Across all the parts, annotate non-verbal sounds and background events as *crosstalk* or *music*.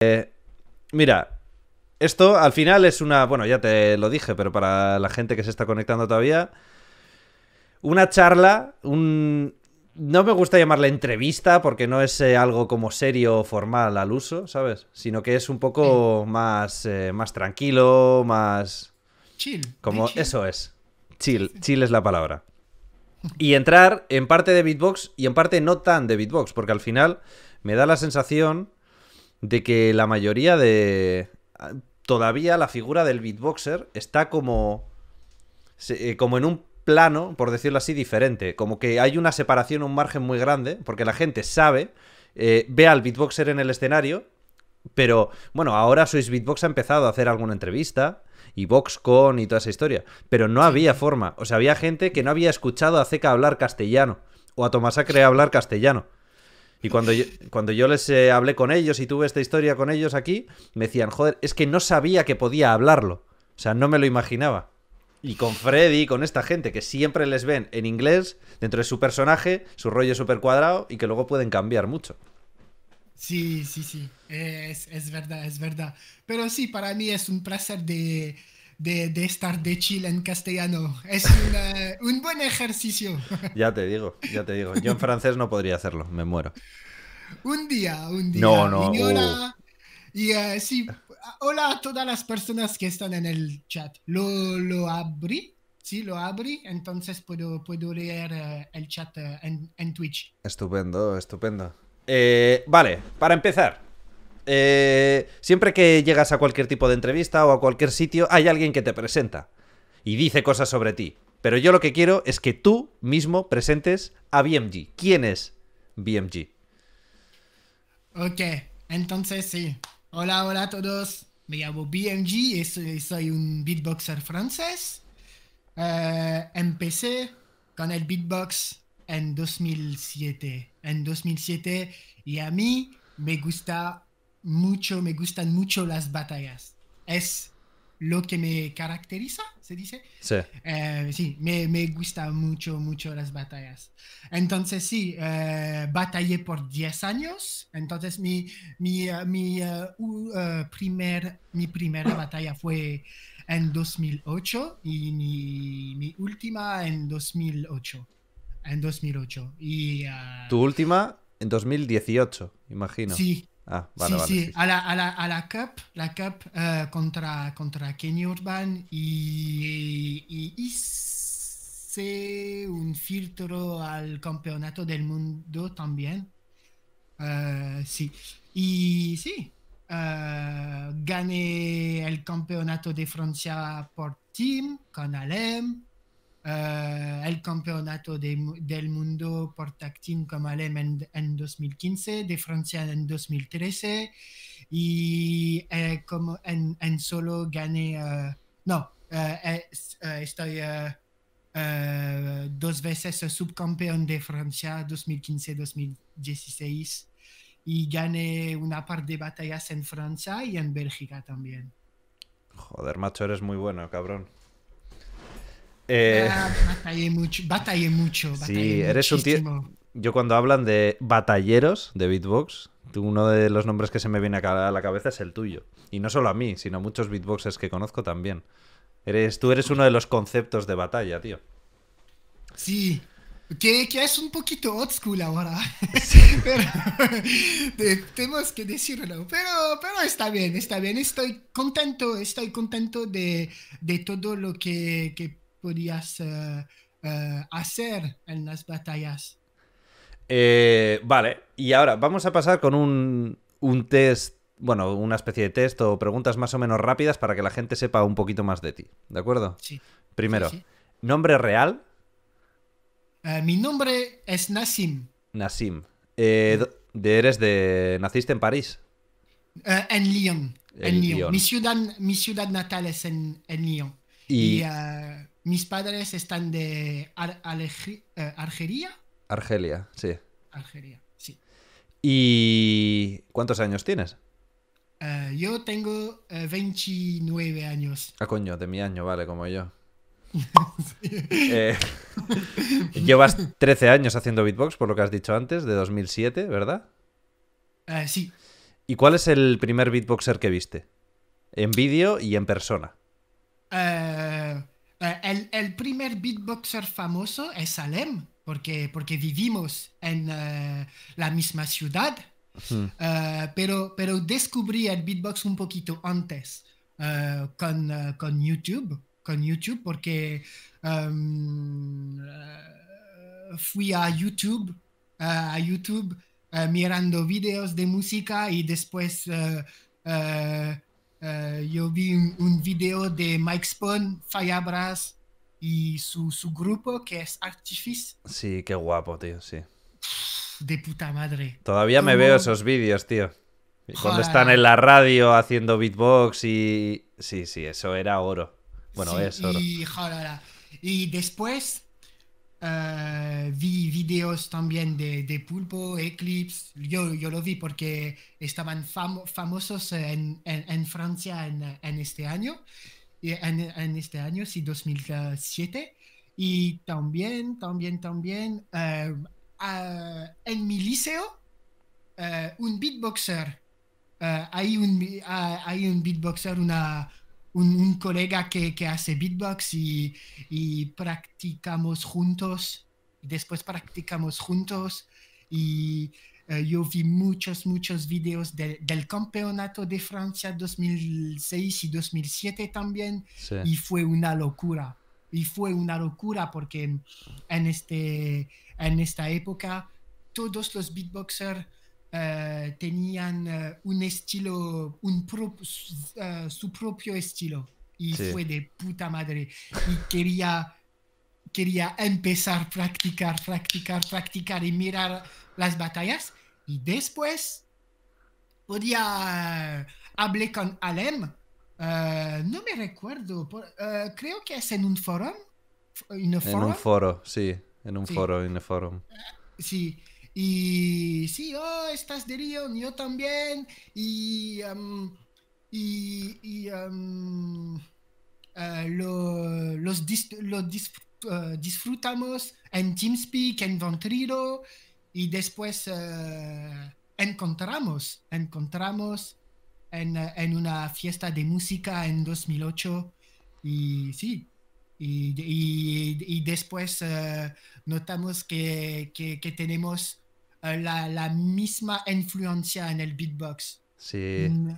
Eh, mira, esto al final es una... Bueno, ya te lo dije, pero para la gente que se está conectando todavía... Una charla, No me gusta llamarla entrevista porque no es eh, algo como serio o formal al uso, ¿sabes? Sino que es un poco más, eh, más tranquilo, más... Chill. Como eso es. Chill, chill es la palabra. *laughs* y entrar en parte de beatbox y en parte no tan de beatbox, porque al final me da la sensación de que la mayoría de... Ah, todavía la figura del beatboxer está como... Eh, como en un plano, por decirlo así, diferente. Como que hay una separación, un margen muy grande, porque la gente sabe, eh, ve al beatboxer en el escenario, pero bueno, ahora Swiss Beatbox ha empezado a hacer alguna entrevista y Voxcon y toda esa historia. Pero no había forma. O sea, había gente que no había escuchado a Zeca hablar castellano o a Acre hablar castellano. Y cuando yo, cuando yo les eh, hablé con ellos y tuve esta historia con ellos aquí, me decían, joder, es que no sabía que podía hablarlo. O sea, no me lo imaginaba. Y con Freddy, con esta gente que siempre les ven en inglés, dentro de su personaje, su rollo super cuadrado y que luego pueden cambiar mucho. Sí, sí, sí, es, verdad, es verdad. Pero sí, para mí es un placer de, estar de Chile en castellano. Es un buen ejercicio. *laughs* Ya te digo, ya te digo. Yo en francés no podría hacerlo, me muero. Un día, un día. No, no. Y, uh. hola, eh, sí, hola a todas las personas que están en el chat. ¿Lo, lo abrí? Sí, lo abrí, entonces puedo, puedo leer eh, el chat eh, en, en Twitch. Estupendo, estupendo. Eh, vale, para empezar. Eh, siempre que llegas a cualquier tipo de entrevista o a cualquier sitio, hay alguien que te presenta y dice cosas sobre ti. Pero yo lo que quiero es que tú mismo presentes a BMG. ¿Quién es BMG? Ok, entonces sí. Hola, hola a todos. Me llamo BMG y soy, un beatboxer francés. Eh, empecé con el beatbox en 2007. En 2007 y a mí me gusta mucho, me gustan mucho las batallas. Es lo que me caracteriza, se dice. Sí. Eh, sí, me, me gusta mucho, mucho las batallas. Entonces, sí, eh, batallé por 10 años. Entonces, mi, mi, eh, mi, primer, mi primera batalla fue en 2008 y mi, mi última en 2008 en 2008. Y, ah, tu última en 2018, imagino. Sí. Ah, vale, sí, sí. A, la, a, la, a Cup, la Cup eh, contra, contra Kenny Urban y, hice un filtro al campeonato del mundo también. Eh, sí. Y sí, eh, gané el campeonato de Francia por team con Alem. Eh, el campeonato del mundo por tag team Alem en, 2015, de Francia en 2013 y eh, como en, solo gané, eh, no, estoy dos veces subcampeón de Francia 2015-2016 y gané una par de batallas en Francia y en Bélgica también. Joder, macho, eres muy bueno, cabrón. Eh, ah, batallé mucho, batallé mucho. *laughs* sí, eres Yo cuando hablan de batalleros de beatbox, uno de los nombres que se me viene a la cabeza es el tuyo. Y no solo a mí, sino a muchos beatboxers que conozco también. Eres, tú eres uno de los conceptos de batalla, tío. Sí, que, es un poquito old school ahora, *laughs* sí. *laughs* pero tenemos que decirlo, pero, pero está bien, está bien, estoy contento, estoy contento de, todo lo que podías eh, eh, hacer en las batallas. Eh, vale, y ahora vamos a pasar con un, un test, bueno, una especie de test o preguntas más o menos rápidas para que la gente sepa un poquito más de ti, ¿de acuerdo? Sí. Primero, ¿nombre real? mi nombre es Nassim. Nassim. de, ¿Eres de... ¿Naciste en París? en Lyon. En Lyon. Mi, ciudad, natal es en, Lyon. Y, mis padres están de eh, Argelia. Argelia, sí. Argelia, sí. ¿Y cuántos años tienes? Eh, yo tengo 29 eh, años. Ah, coño, de mi año, vale, como yo. *laughs* llevas 13 años haciendo beatbox, por lo que has dicho antes, de 2007, ¿verdad? sí. ¿Y cuál es el primer beatboxer que viste? En vídeo y en persona. Eh, el, primer beatboxer famoso es Salem, porque, porque vivimos en eh, la misma ciudad, eh, pero, pero descubrí el beatbox un poquito antes con, YouTube, con YouTube, porque em, fui a YouTube, a YouTube mirando videos de música y después... Eh, yo vi un, video de Mike Spawn, Firebrass y su, grupo que es Artifice. Sí, qué guapo, tío, sí. De puta madre. Todavía me veo esos vídeos, tío. Cuando están en la radio haciendo beatbox y... Sí, sí, eso era oro. Bueno, sí, es oro. y después eh, vi videos también de, Pulpo, Eclipse, yo, lo vi porque estaban famosos en, Francia en, este año, en, este año, sí, 2007. Y también, también, también, eh, eh, en mi liceo, un beatboxer, hay, un, hay un beatboxer, una, un, colega que, hace beatbox y, practicamos juntos, después practicamos juntos y eh, yo vi muchos, muchos videos del campeonato de Francia 2006 y 2007 también y fue una locura. Y fue una locura porque en, este, en esta época todos los beatboxers eh, tenían eh, un estilo, un eh, su propio estilo. Y fue de puta madre. Y quería, quería empezar a practicar, practicar, practicar y mirar las batallas. Y después podía hablé con Alem. no me recuerdo. creo que es en un foro. En un foro, sí. En un foro, en el foro. sí. Y sí, oh, estás de río, yo también. Y, y, ah, lo, los, ah, disfrutamos en TeamSpeak, en Ventrilo. Y después ah, encontramos, encontramos en, en, una fiesta de música en 2008. Y sí, y, y, después notamos que, que tenemos eh, la, misma influencia en el beatbox. Mm,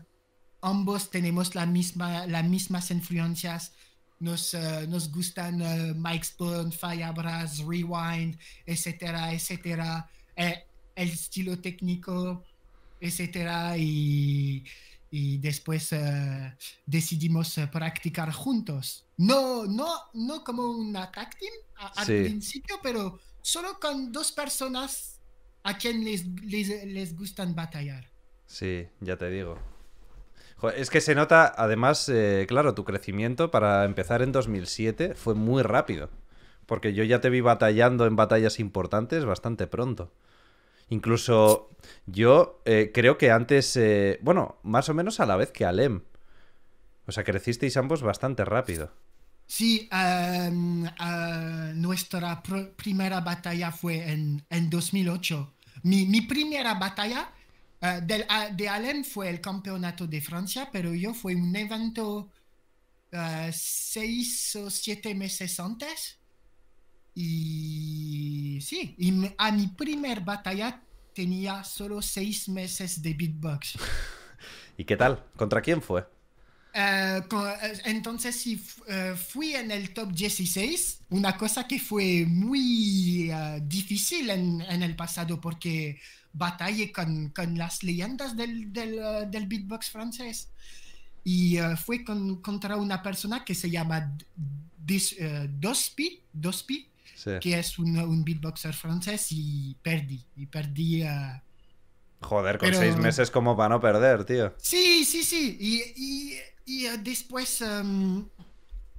ambos tenemos la misma, las mismas influencias. Nos, eh, nos gustan eh, Mike Spoon, Firebrass, Rewind, etcétera, etcétera. el estilo técnico, etcétera. Y, después decidimos practicar juntos. No, no, no como una tag al principio, pero solo con dos personas a quién les, les, gustan batallar. Sí, ya te digo. Es que se nota, además, eh, claro, tu crecimiento para empezar en 2007 fue muy rápido. Porque yo ya te vi batallando en batallas importantes bastante pronto. Incluso yo eh, creo que antes, eh, bueno, más o menos a la vez que Alem. O sea, crecisteis ambos bastante rápido. Sí, em, nuestra primera batalla fue en, 2008. Mi, primera batalla eh, de Allen fue el campeonato de Francia, pero yo fue un evento eh, seis o siete meses antes. Y sí, y a mi primer batalla tenía solo seis meses de beatbox. *laughs* ¿Y qué tal? ¿Contra quién fue? Eh, eh, entonces si eh, fui en el top 16, una cosa que fue muy difícil en, el pasado porque batallé con, con las leyendas del, del, del, beatbox francés y fue contra una persona que se llama Dospi, que es un, beatboxer francés y perdí, y perdí... Joder, con seis meses, ¿cómo para no perder, tío? Sí, sí, sí. Y, y y eh, después, em,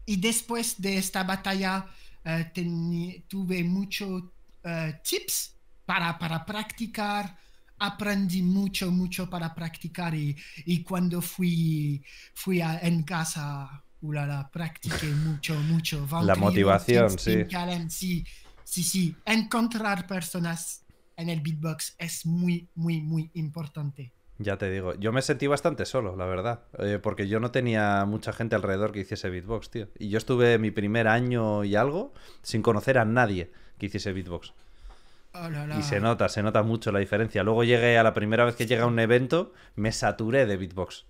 y después de esta batalla eh, tuve muchos eh, tips para, para practicar aprendí mucho, mucho para practicar y, cuando fui, fui en casa, la practiqué *laughs* mucho, mucho. la motivación, sí. sí. Sí, sí, encontrar personas en el beatbox es muy, muy, muy importante. Ya te digo, yo me sentí bastante solo, la verdad, eh, porque yo no tenía mucha gente alrededor que hiciese beatbox, tío. Y yo estuve mi primer año y algo sin conocer a nadie que hiciese beatbox. Y se nota, se nota mucho la diferencia. Luego llegué a la primera vez que llega a un evento, me saturé de beatbox.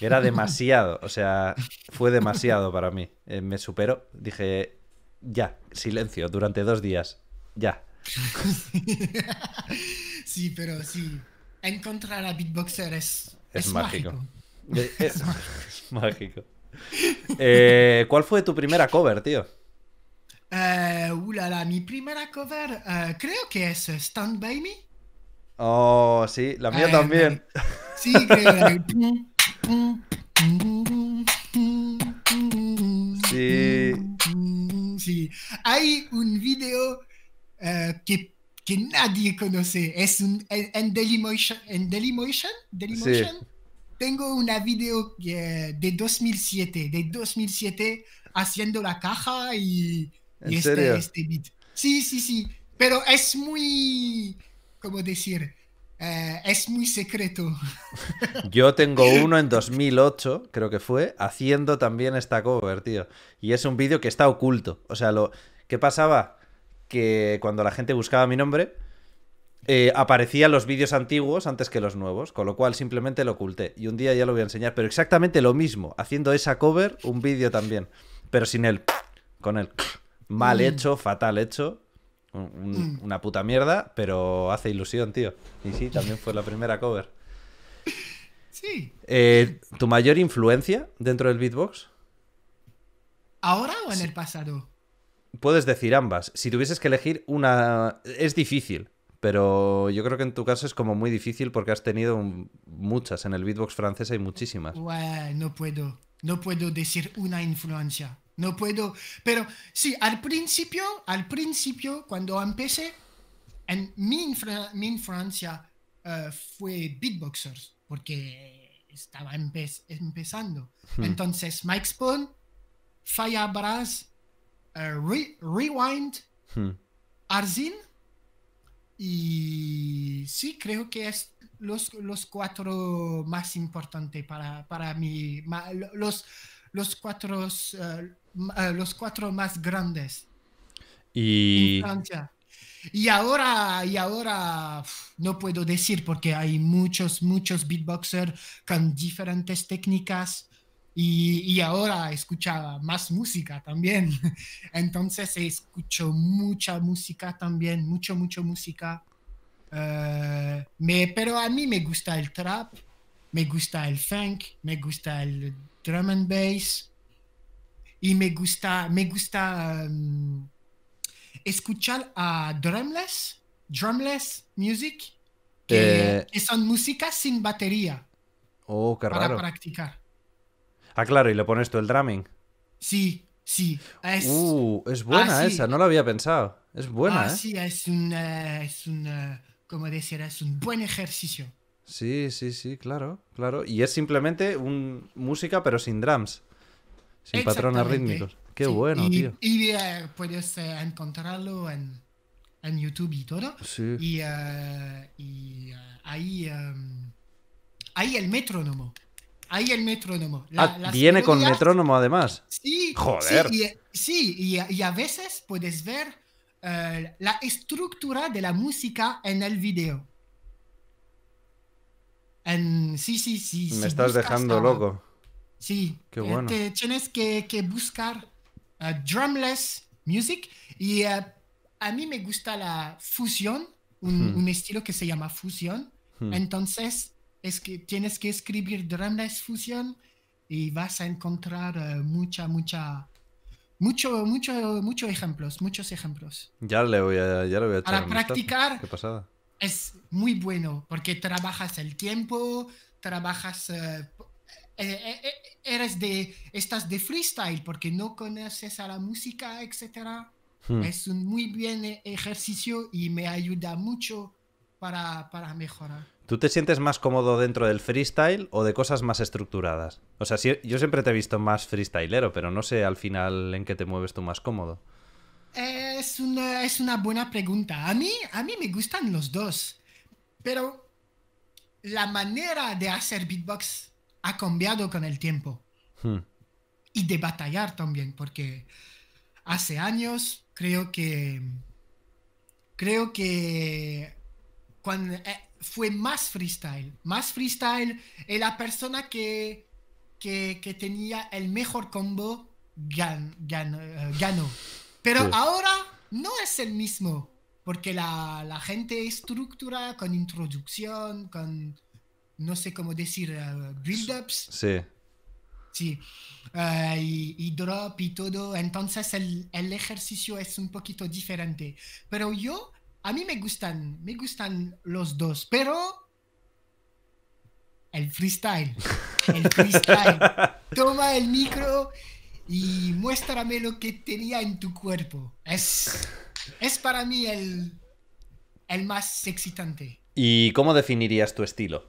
Era demasiado, o sea, fue demasiado para mí. Eh, me superó. Dije, ya, silencio, durante dos días, ya. *laughs* sí, pero sí, Encontrar a Beatboxer es, es mágico. Es, mágico. *laughs* *laughs* Eh, ¿Cuál fue tu primera cover, tío? Eh, uh, mi primera cover eh, creo que es Stand By Me. Oh, sí, la mía también. *laughs* sí, sí. Sí. Hay un video que que nadie conoce. Es un, en, Dailymotion, tengo una video eh, de 2007, de 2007 haciendo la caja y, este, este, beat. Sí, sí, sí, pero es muy, ¿cómo decir? Eh, es muy secreto. *laughs* Yo tengo uno en 2008, creo que fue, haciendo también esta cover, tío. Y es un vídeo que está oculto. O sea, lo ¿qué pasaba? que cuando la gente buscaba mi nombre, eh, aparecían los vídeos antiguos antes que los nuevos, con lo cual simplemente lo oculté. Y un día ya lo voy a enseñar, pero exactamente lo mismo, haciendo esa cover, un vídeo también, pero sin él, con él. Mal mm. hecho, fatal hecho, mm. una puta mierda, pero hace ilusión, tío. Y sí, también fue la primera cover. Sí. Eh, ¿Tu mayor influencia dentro del beatbox? ¿Ahora o en el pasado? puedes decir ambas. Si tuvieses que elegir una... Es difícil, pero yo creo que en tu caso es como muy difícil porque has tenido muchas. En el beatbox francés hay muchísimas. no puedo. No puedo decir una influencia. No puedo. Pero sí, al principio, al principio, cuando empecé, en mi, influencia eh, fue beatboxers, porque estaba empezando. Hmm. Entonces, Mike Spawn, Fire Brass, eh, rewind, hmm. Arzin y sí, creo que es los, cuatro más importantes para, mí, los, los, cuatro, eh, eh, los cuatro más grandes. Y... Y ahora, y ahora no puedo decir porque hay muchos, muchos beatboxers con diferentes técnicas y, ahora escuchaba más música también. *laughs* Entonces escucho mucha música también, mucho, mucho música. Eh, pero a mí me gusta el trap, me gusta el funk, me gusta el drum and bass y me gusta, me gusta mm, escuchar a drumless, drumless music, eh. que, son música sin batería. Oh, qué para practicar. Ah, claro, y le pones tú el drumming. Sí, sí. Es, uh, es buena ah, esa, no lo había pensado. Es buena, ah, ¿eh? Sí, es un, es un, decir? Es un buen ejercicio. Sí, sí, sí, claro, claro. Y es simplemente un, música pero sin drums, sin patrones rítmicos. Qué bueno, tío. Y eh, puedes eh, encontrarlo en, YouTube y todo. Sí. Y, eh, ahí, em, ahí el metrónomo. Ahí el metrónomo. Ah, viene con metrónomo además. Sí, joder. Sí, y, a veces puedes ver eh, la estructura de la música en el video. En, sí, sí, sí. Me estás dejando loco. Sí. Qué eh, bueno. tienes que, buscar eh, drumless music y a mí me gusta la fusión, un, hmm. estilo que se llama fusión. Hmm. Entonces es que tienes que escribir la fusión y vas a encontrar eh, mucha, mucha, mucho, mucho, muchos ejemplos, muchos ejemplos. Ya le voy a, ya voy a Para practicar. Es muy bueno porque trabajas el tiempo, trabajas. Eh, eh, eres de, estás de freestyle porque no conoces a la música, etc. Hmm. Es un muy buen ejercicio y me ayuda mucho para mejorar. ¿Tú te sientes más cómodo dentro del freestyle o de cosas más estructuradas? O sea, yo siempre te he visto más freestylero, pero no sé al final en qué te mueves tú más cómodo. Es una, buena pregunta. A mí, a mí me gustan los dos, pero la manera de hacer beatbox ha cambiado con el tiempo. Hmm. Y de batallar también, porque hace años creo que... Creo que... Cuando, eh, fue más freestyle, más freestyle. Y eh, la persona que, que, tenía el mejor combo gan, ganó. Eh, Pero ahora no es el mismo, porque la, gente estructura con introducción, con no sé cómo decir, eh, build-ups. Sí. Sí. y, drop y todo. Entonces el, el ejercicio es un poquito diferente. Pero yo a mí me gustan, me gustan los dos, pero el freestyle, el freestyle. *laughs* Toma el micro y muéstrame lo que tenía en tu cuerpo. Es, es para mí el, el más excitante. ¿Y cómo definirías tu estilo?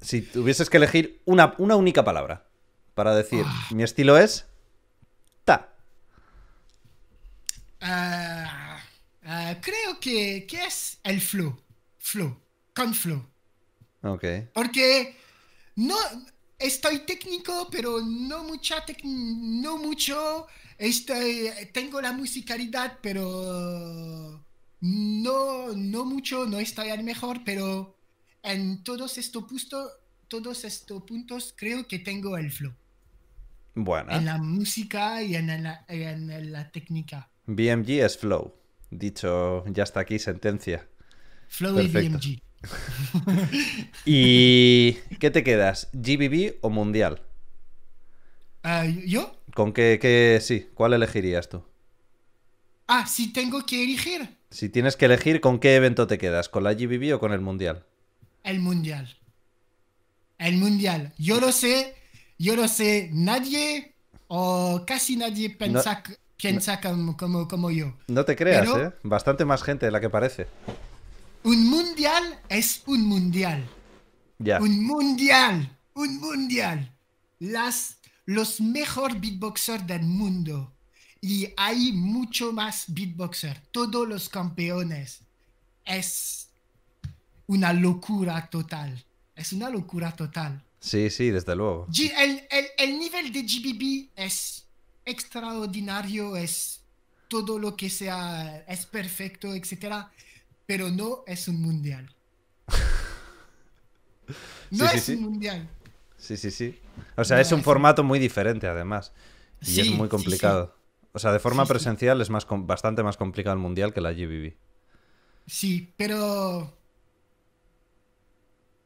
Si tuvieses que elegir una, única palabra para decir, ah. mi estilo es... Ta. Ah, Ah, creo que, es el flow. Flow. Con flow. Ok. Porque no estoy técnico, pero no mucha no mucho. Estoy, tengo la musicalidad, pero no, no mucho, no estoy al mejor, pero en todos estos puntos, todos estos puntos creo que tengo el flow. Bueno. En la música y la, en la técnica. BMG es flow dicho, ya está aquí, sentencia. Flow *laughs* y qué te quedas? ¿GBB o Mundial? Ah, ¿Yo? ¿Con qué, sí? ¿Cuál elegirías tú? Ah, si tengo que elegir. Si tienes que elegir, ¿con qué evento te quedas? ¿Con la GBB o con el Mundial? El Mundial. El Mundial. Yo lo sé, yo lo sé, nadie o casi nadie piensa que... ¿Quién saca como, como, yo? No te creas, ¿eh? Bastante más gente de la que parece. Un mundial es un mundial. Ya. Un mundial. Un mundial. Las, los mejores beatboxers del mundo. Y hay mucho más beatboxer. Todos los campeones. Es una locura total. Es una locura total. Sí, sí, desde luego. el, el nivel de GBB es extraordinario, es todo lo que sea, es perfecto, etcétera, pero no es un mundial. *laughs* No es un mundial. Sí, sí, sí. O sea, es un formato muy diferente, además. Y es muy complicado. O sea, de forma presencial es más bastante más complicado el mundial que la GBB. Sí, pero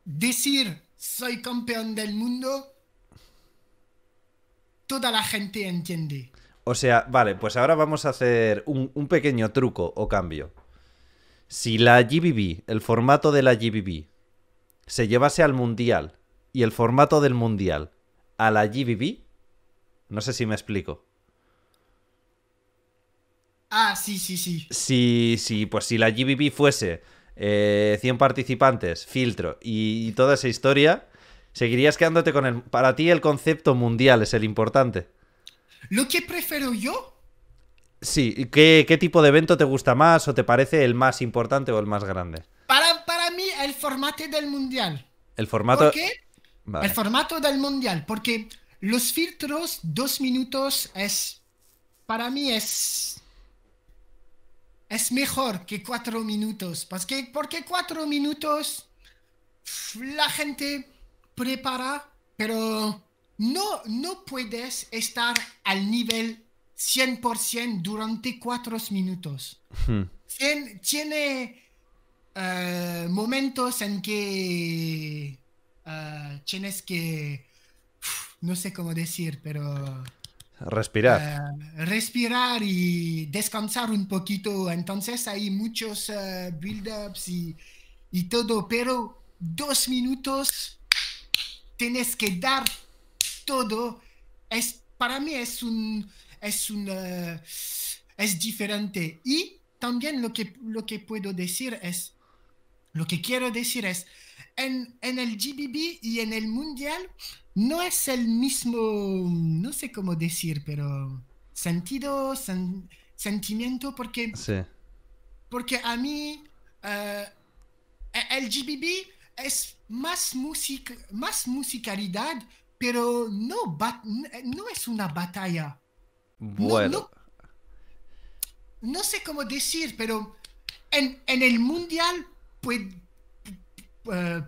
decir soy campeón del mundo toda la gente entiende. O sea, vale, pues ahora vamos a hacer un, pequeño truco o cambio. Si la GBB, el formato de la GBB, se llevase al Mundial y el formato del Mundial a la GBB, no sé si me explico. Ah, sí, sí, sí. Si, si, pues si la GBB fuese 100 eh, participantes, filtro y toda esa historia, ¿Seguirías quedándote con el... Para ti el concepto mundial es el importante? ¿Lo que prefiero yo? Sí, ¿qué, tipo de evento te gusta más o te parece el más importante o el más grande? Para, mí el formato del mundial. ¿El formato? ¿Por qué? El formato del mundial, porque los filtros, dos minutos, es... Para mí es es mejor que cuatro minutos. Porque, porque cuatro minutos la gente prepara, pero no, no puedes estar al nivel 100% durante cuatro minutos. Hmm. tiene eh, momentos en que eh, tienes que, no sé cómo decir, pero... Respirar. Eh, respirar y descansar un poquito. Entonces hay muchos build-ups y, y todo, pero dos minutos tienes que dar todo. Es, para mí es un... Es un es diferente. Y también lo que, lo que puedo decir es, lo que quiero decir es, en, el GBB y en el Mundial no es el mismo, no sé cómo decir, pero sentido, sentimiento, porque, sí. porque a mí eh, el GBB es más música, más musicalidad, pero no, no es una batalla. Bueno. No, sé cómo decir, pero en, el mundial eh, eh,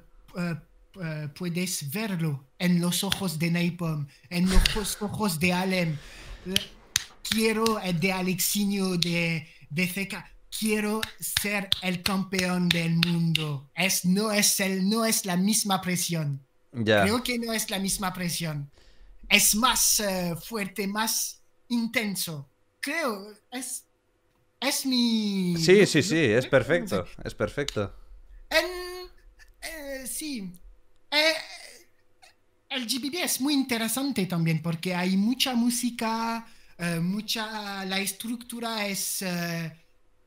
eh, puedes verlo en los ojos de Napalm, en los ojos de Alem. Quiero de Alexinio de, de quiero ser el campeón del mundo. Es, no, es el, no es la misma presión. Creo que no es la misma presión. Es más eh, fuerte, más intenso. Creo, es, es mi... Sí, sí, sí, es perfecto, es perfecto. Eh, sí. Eh, el GBB es muy interesante también porque hay mucha música, mucha... La estructura es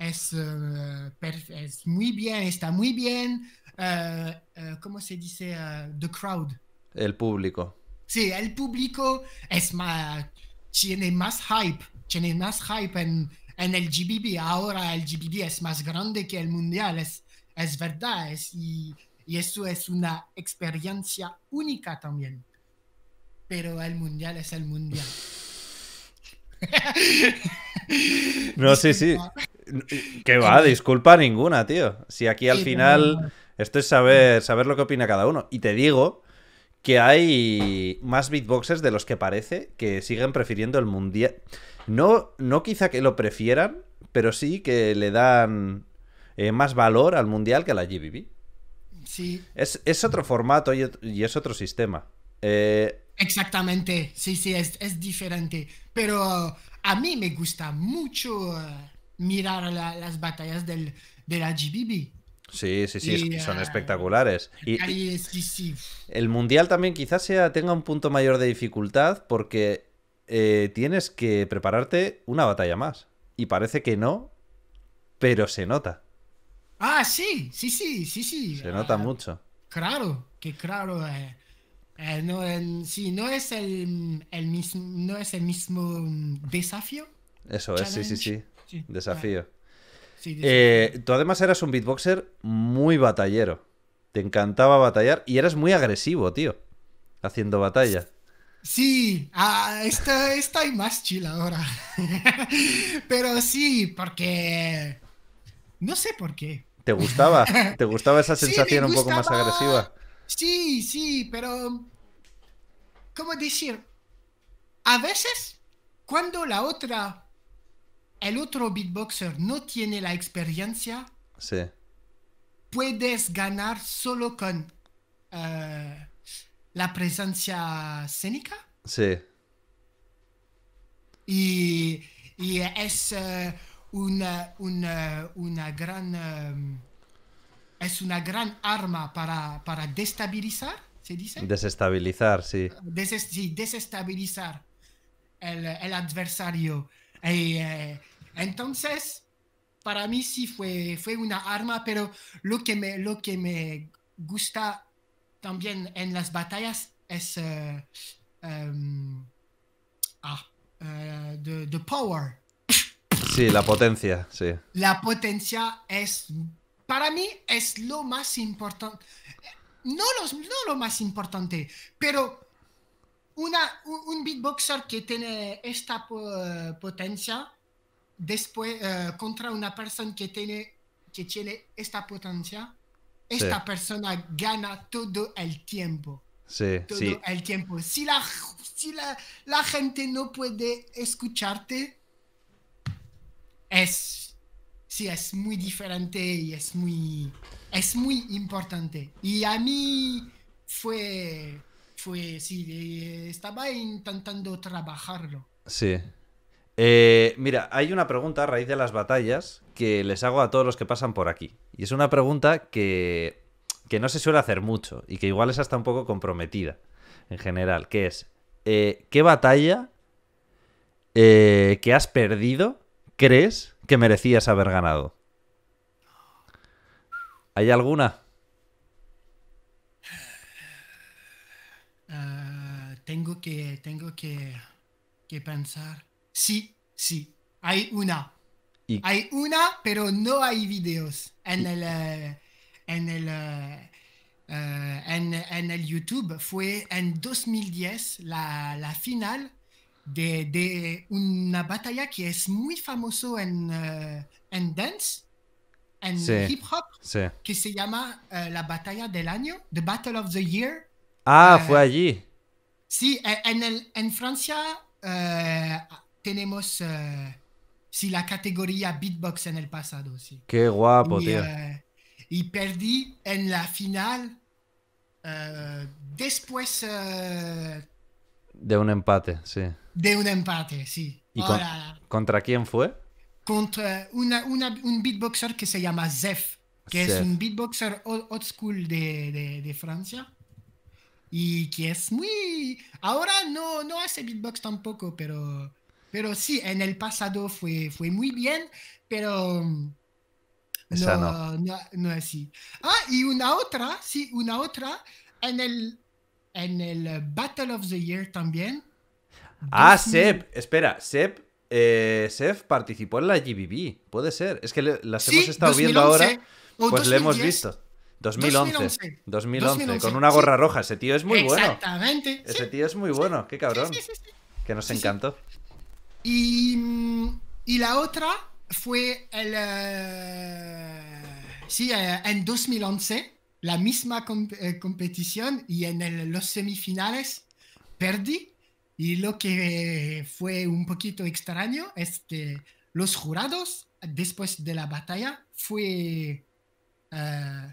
eh, es, muy bien, está muy bien. Eh, eh, ¿Cómo se dice? the crowd. El público. Sí, el público es más, tiene más hype, tiene más hype en, el GBB. Ahora el GBB es más grande que el mundial, es, es verdad, es, y, eso es una experiencia única también. Pero el mundial es el mundial. No, sí, sí. *laughs* Que va, disculpa ninguna, tío. Si aquí al final esto es saber, saber lo que opina cada uno. Y te digo que hay más beatboxers de los que parece que siguen prefiriendo el mundial. No, no quizá que lo prefieran, pero sí que le dan eh, más valor al mundial que a la GBB. Sí. Es, es otro formato y, es otro sistema. Eh, Exactamente, sí, sí, es, diferente. Pero a mí me gusta mucho. Eh, mirar las batallas del, de la GBB. Sí, sí, sí, son espectaculares. Y, El mundial también quizás sea, tenga un punto mayor de dificultad porque eh, tienes que prepararte una batalla más. Y parece que no, pero se nota. Ah, sí, sí, sí, sí, sí. Se nota ah, mucho. Claro, que claro. Eh, eh no, sí, no es el, mismo, no es el mismo desafío. Eso es, sí, sí, sí. Desafío. Eh, tú además eras un beatboxer muy batallero. Te encantaba batallar y eras muy agresivo, tío, haciendo batalla. Sí, ah, esta, más chill ahora. *laughs* Pero sí, porque... No sé por qué. ¿Te gustaba? *laughs* ¿Te gustaba esa sensación un poco más agresiva? Sí, sí, pero... ¿Cómo decir? A veces, cuando la otra el otro beatboxer no tiene la experiencia, sí. puedes ganar solo con eh, la presencia escénica. Sí. Y, es eh, una, una, gran... Eh, es una gran arma para, para destabilizar, ¿se dice? Desestabilizar, sí. sí desestabilizar el, adversario. Y, entonces, para mí sí fue, fue una arma, pero lo que, me, lo que me gusta también en las batallas es... Eh, em, ah, eh, power. Sí, la potencia, sí. La potencia es, para mí, es lo más importante. No, lo más importante, pero una, un, beatboxer que tiene esta potencia después eh, contra una persona que tiene, que esta potencia, esta persona gana todo el tiempo. Sí, todo el tiempo. Si, la, la, gente no puede escucharte, es, sí, es muy diferente y es muy, es muy importante. Y a mí fue, fue, sí, estaba intentando trabajarlo. Sí. Eh, mira, hay una pregunta a raíz de las batallas que les hago a todos los que pasan por aquí. Y es una pregunta que, que no se suele hacer mucho y que igual es hasta un poco comprometida en general, que es, eh, ¿qué batalla eh, que has perdido crees que merecías haber ganado? ¿Hay alguna? Ah, tengo que, tengo que, que pensar. Sí, sí, hay una. Hay una, pero no hay videos en el, eh, en el, eh, eh, en, el YouTube. Fue en 2010 la, la final de, una batalla que es muy famoso en, en dance, en hip hop, que se llama la batalla del año, The Battle of the Year. Ah, fue allí. Sí, e, en, en Francia tenemos eh, la categoría beatbox en el pasado. Sí. Qué guapo, tío. Eh, y perdí en la final eh, después... de un empate, sí. De un empate, sí. ¿Y contra quién fue? Contra una, un beatboxer que se llama Zef, que es un beatboxer old, school de, de Francia y que es muy... Ahora no, no hace beatbox tampoco, pero pero sí, en el pasado fue, fue muy bien, pero mm, no, no. no, así. Ah, y una otra, sí, una otra, en el, en el Battle of the Year también. Ah, Seb, espera, Seb, eh, participó en la GBB, puede ser. Es que las hemos estado viendo ahora, pues le hemos visto. 2011, 2011, con una gorra roja. Ese tío es muy bueno. Exactamente. Ese tío es muy bueno, qué cabrón. Que nos encantó. Y, la otra fue el, eh, sí, eh, en 2011, la misma eh, competición y en los semifinales perdí. Y lo que fue un poquito extraño es que los jurados, después de la batalla, fue... Uh,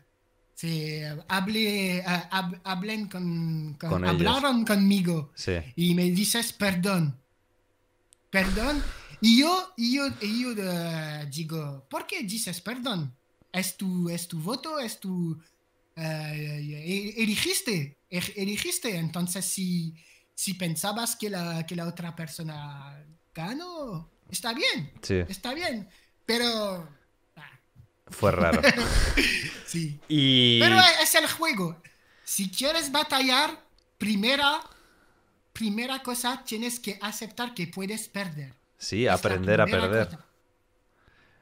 hablé, hablen hablaron conmigo y me dices perdón perdón. Y yo, yo, eh, digo, ¿por qué dices perdón? ¿Es tu, es tu voto? ¿Es tu... Uh, eh, eligiste? Eh, er, Entonces, si, si pensabas que la, que la otra persona ganó, está bien. Está bien. Pero... Ah. Fue raro. *laughs* sí. Pero es el juego. Si quieres batallar, primera primera cosa tienes que aceptar que puedes perder. Sí, aprender a perder.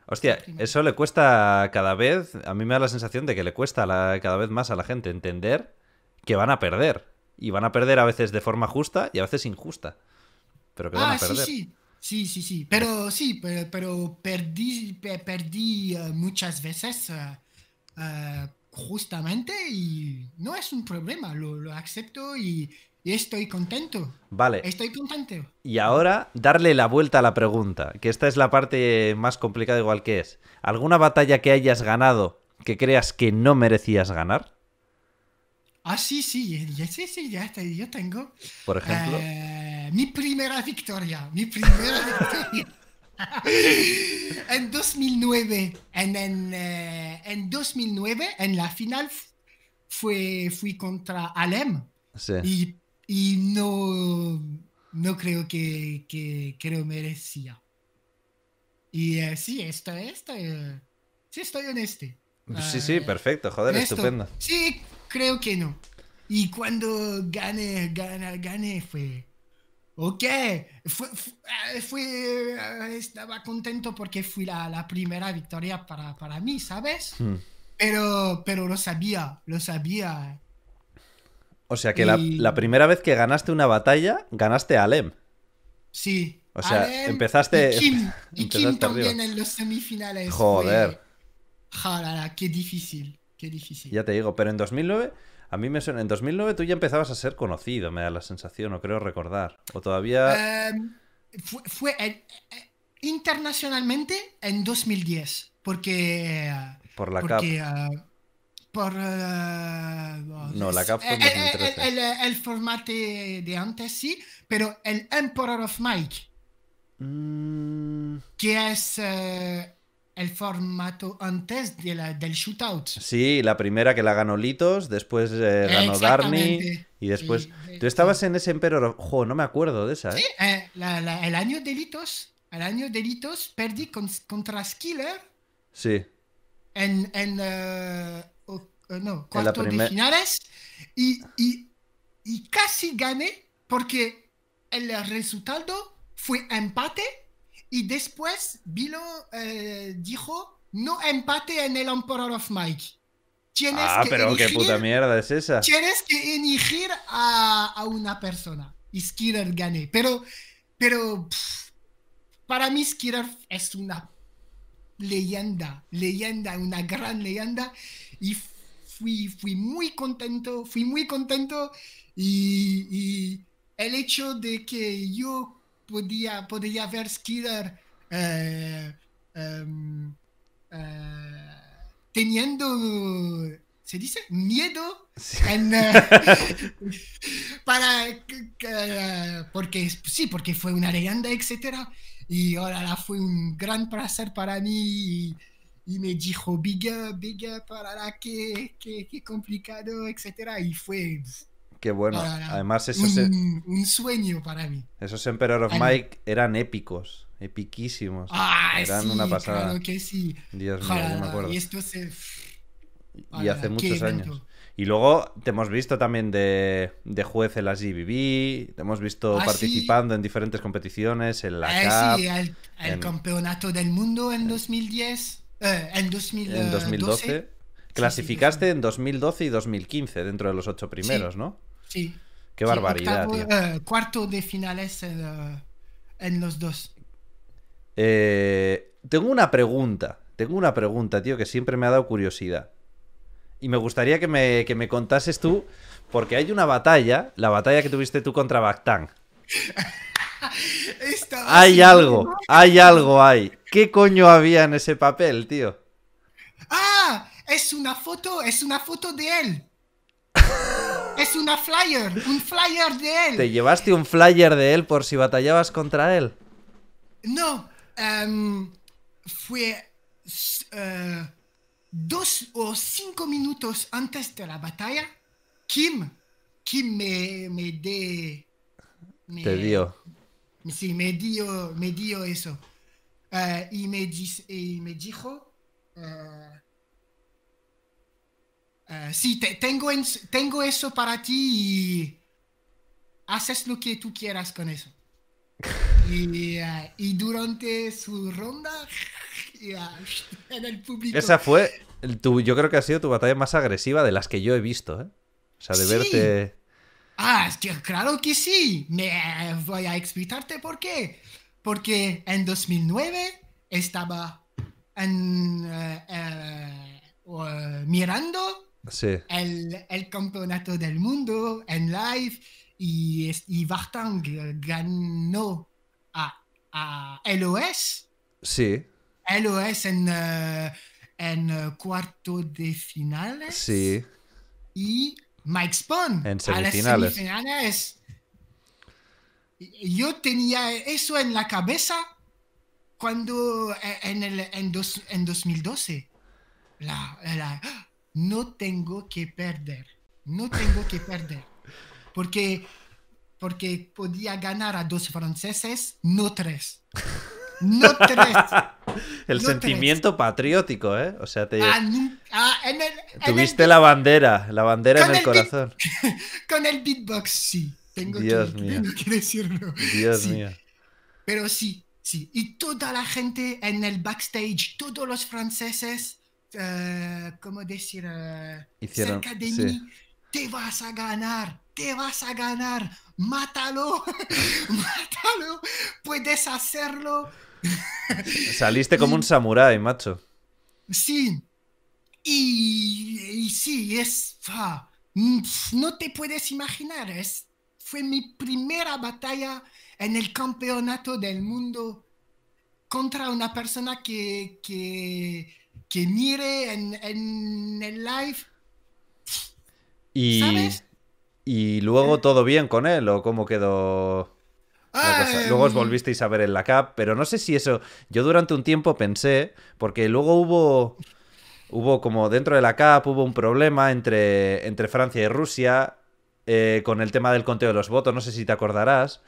Hostia, eso le cuesta cada vez, a mí me da la sensación de que le cuesta cada vez más a la gente entender que van a perder. Y van a perder a veces de forma justa y a veces injusta. Pero que van a ah, perder. Sí, sí, sí, sí, sí. Pero sí, pero, perdí, perdí eh, muchas veces eh, eh, justamente y no es un problema, lo acepto y, y estoy contento. Vale. Estoy contento. Y ahora darle la vuelta a la pregunta, que esta es la parte más complicada igual que es. ¿Alguna batalla que hayas ganado que creas que no merecías ganar? Ah, sí, sí, sí, sí, ya sé, yo tengo. Por ejemplo. Eh, mi primera victoria, mi primera *laughs* victoria. en 2009, en, 2009, eh, en la final fue, fui contra Alem. Sí. Y y no, no creo que, que, lo merecía. Y eh, sí, esto esta, eh, sí estoy honesto. Pues sí, ah, sí, perfecto, joder, estupendo. Sí, creo que no. Y cuando gane, gane, gane, fue... Ok, fue, ah, ah, estaba contento porque fue la, la primera victoria para, para mí, ¿sabes? Hmm. Pero, pero lo sabía, lo sabía o sea que la, primera vez que ganaste una batalla, ganaste a Alem. Sí. O sea, empezaste. Y *laughs* Kim, Kim también en los semifinales. Joder. Jalala, qué difícil. Qué difícil. Ya te digo, pero en 2009. A mí me suena. En 2009 tú ya empezabas a ser conocido, me da la sensación, no creo recordar. O todavía. Em, fue, eh, internacionalmente en 2010. Porque. Por la porque, ah, eh, no, la Capcom eh, eh, el, El, formato de antes sí, pero el Emperor of Mike, mm. que es el formato antes de la, del shootout. Sí, la primera que la ganó Litos, después ganó Darny y después... Tú estabas en ese Emperor of... no me acuerdo de esa. Sí, el año de Litos, el año de Litos perdí contra Skiller. Sí. En... Eh, no, finales y, y, y casi gané porque el resultado fue empate y después Bilo eh, dijo no empate en el Emperor of Mike. Tienes ah, que pero qué puta mierda es esa. Tienes que elegir a, una persona. Y Skidder gané. Pero, pero para mí Skidder es una leyenda, leyenda, una gran leyenda. Y fui, fui muy contento, fui muy contento y, el hecho de que yo podía, podía ver Skidder eh, em, eh, teniendo, ¿se dice? Miedo eh, *laughs* para, porque sí, porque fue una leyenda, etcétera y ahora fue un gran placer para mí y, y me dijo, big up, big up, para qué, qué, complicado, etcétera, y fue... Qué bueno, además eso es... Un, sueño para mí. Esos Emperor of Mike eran épicos, epiquísimos. Ah, eran una pasada. sí. Dios mío, me acuerdo. Y esto se... y hace muchos años. Y luego te hemos visto también de, de juez en la GBB, te hemos visto ah, participando en diferentes competiciones, en la el, eh, Campeonato del Mundo en 2010. Eh, en, 2012. Eh, Clasificaste en 2012 y 2015 dentro de los ocho primeros, ¿no? Sí. Qué barbaridad. Eh, cuarto de finales en, los dos. tengo una pregunta. Tengo una pregunta, tío, que siempre me ha dado curiosidad. Y me gustaría que me, contases tú, porque hay una batalla, la batalla que tuviste tú contra Bactán. *laughs* hay algo, hay algo hay ¿Qué coño había en ese papel, tío? ¡Ah! Es una foto, es una foto de él. *laughs* es una flyer, un flyer de él. ¿Te llevaste un flyer de él por si batallabas contra él? No, em, fue eh, dos o cinco minutos antes de la batalla. Kim, Kim me, me Te dio. Sí, me dio, me dio eso. Eh, y, me, y me dijo, eh, eh, sí, te, tengo, tengo eso para ti y haces lo que tú quieras con eso. *laughs* Y, y durante su ronda, *laughs* en el público... Esa fue, tu, yo creo que ha sido tu batalla más agresiva de las que yo he visto, ¿eh? O sea, de sí. verte... Ah, claro que sí. Me, voy a explicarte por qué porque en 2009 estaba eh, eh, mirando el, campeonato del mundo en live y, y ganó a, a LOS. Sí. LOS en, eh, en cuarto de finales. Sí. Y Mike Spawn en semifinales yo tenía eso en la cabeza cuando eh, en, el, en, 2012. La, no tengo que perder, no tengo que perder. Porque, porque podía ganar a dos franceses, no tres. No tres. *laughs* el sentimiento patriótico, ¿eh? O sea, te... Ah, ah, Tuviste la bandera, la bandera en el corazón. *laughs* con el beatbox, sí. Tengo Dios *laughs* que, decirlo. Dios mío. Pero sí, sí. Y toda la gente en el backstage, todos los franceses, eh, ¿cómo decir? Eh, Hicieron, cerca de mí, te vas a ganar, te vas a ganar, mátalo, *laughs* mátalo, puedes hacerlo. *laughs* Saliste como un samurái, macho. Sí. Y, sí, es... Mm, no te puedes imaginar, es fue mi primera batalla en el campeonato del mundo contra una persona que, mire en, el live. Y, y luego eh. todo bien con él, o cómo quedó. Ah, luego os eh, volvisteis a ver en la CAP, pero no sé si eso. Yo durante un tiempo pensé, porque luego hubo. Hubo como dentro de la CAP, hubo un problema entre, entre Francia y Rusia, eh, con el tema del conteo de los votos, no sé si te acordarás.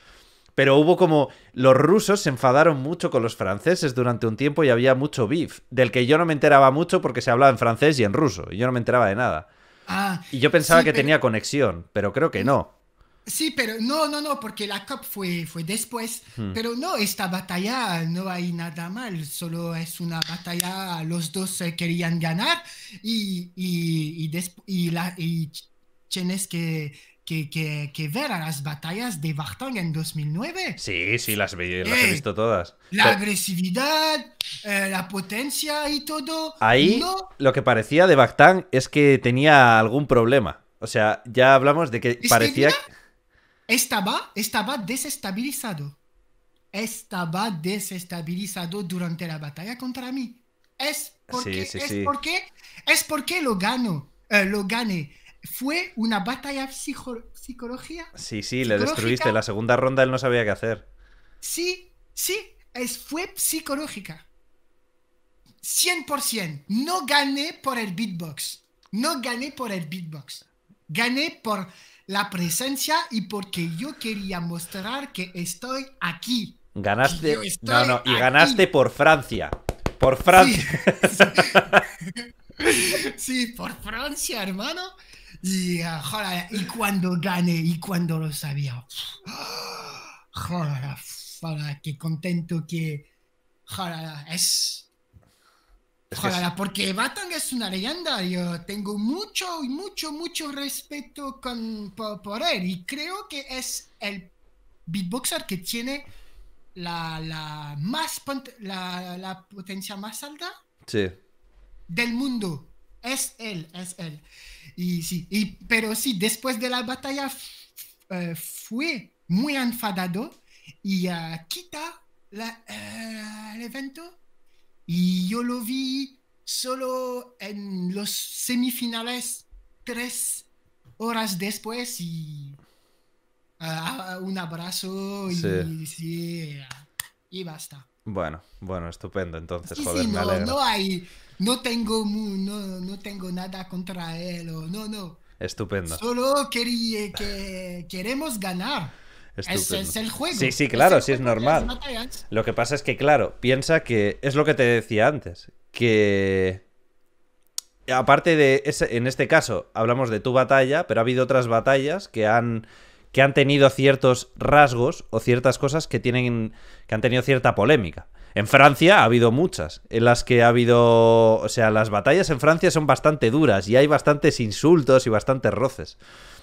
Pero hubo como. Los rusos se enfadaron mucho con los franceses durante un tiempo y había mucho beef, del que yo no me enteraba mucho porque se hablaba en francés y en ruso, y yo no me enteraba de nada. Ah, y yo pensaba que tenía conexión, pero creo que no. Sí, pero no, no, no, porque la COP fue, fue después. Hmm. Pero no, esta batalla no hay nada mal, solo es una batalla, los dos eh, querían ganar y, y, y, y la, tienes que, ver a las batallas de Vartang en 2009. Sí, sí, las, he eh, visto todas. La agresividad, eh, la potencia y todo. Ahí lo que parecía de Vartang es que tenía algún problema. O sea, ya hablamos de que parecía... Estaba, estaba desestabilizado. Estaba desestabilizado durante la batalla contra mí. Es porque, es, porque lo gano. Eh, lo gané fue una batalla psicología. Sí, sí, le destruiste. La segunda ronda él no sabía qué hacer. Sí, sí, es, fue psicológica. 100%. No gané por el beatbox. No gané por el beatbox. Gané por la presencia y porque yo quería mostrar que estoy aquí. Ganaste. No, no, y ganaste por Francia. Por Francia. sí *laughs* por Francia, hermano. Y, y cuando gane y cuando lo sabía. Joder, que qué contento que. Joder, es. Joder, porque Batang es una leyenda. Yo tengo mucho, mucho, mucho respeto con, por, él. Y creo que es el beatboxer que tiene la, la más la, potencia más alta del mundo. Es él, es él. Y sí, y, pero sí, después de la batalla eh, fue muy enfadado y eh, quita eh, el evento. Y yo lo vi solo en los semifinales tres horas después y un abrazo y, sí. y basta. Bueno, bueno, estupendo entonces. Sí, sí, no, hay, no tengo, no, no tengo nada contra él, no, no. Estupendo. Solo quería que queremos ganar. Es, es, el juego. Sí, sí, claro, sí es normal. Lo que pasa es que, claro, piensa que es lo que te decía antes, que aparte de en este caso hablamos de tu batalla, pero ha habido otras batallas que han que han tenido ciertos rasgos o ciertas cosas que tienen que han tenido cierta polémica. En Francia ha habido muchas, en las que ha habido... O sea, las batallas en Francia son bastante duras y hay bastantes insultos y bastantes roces.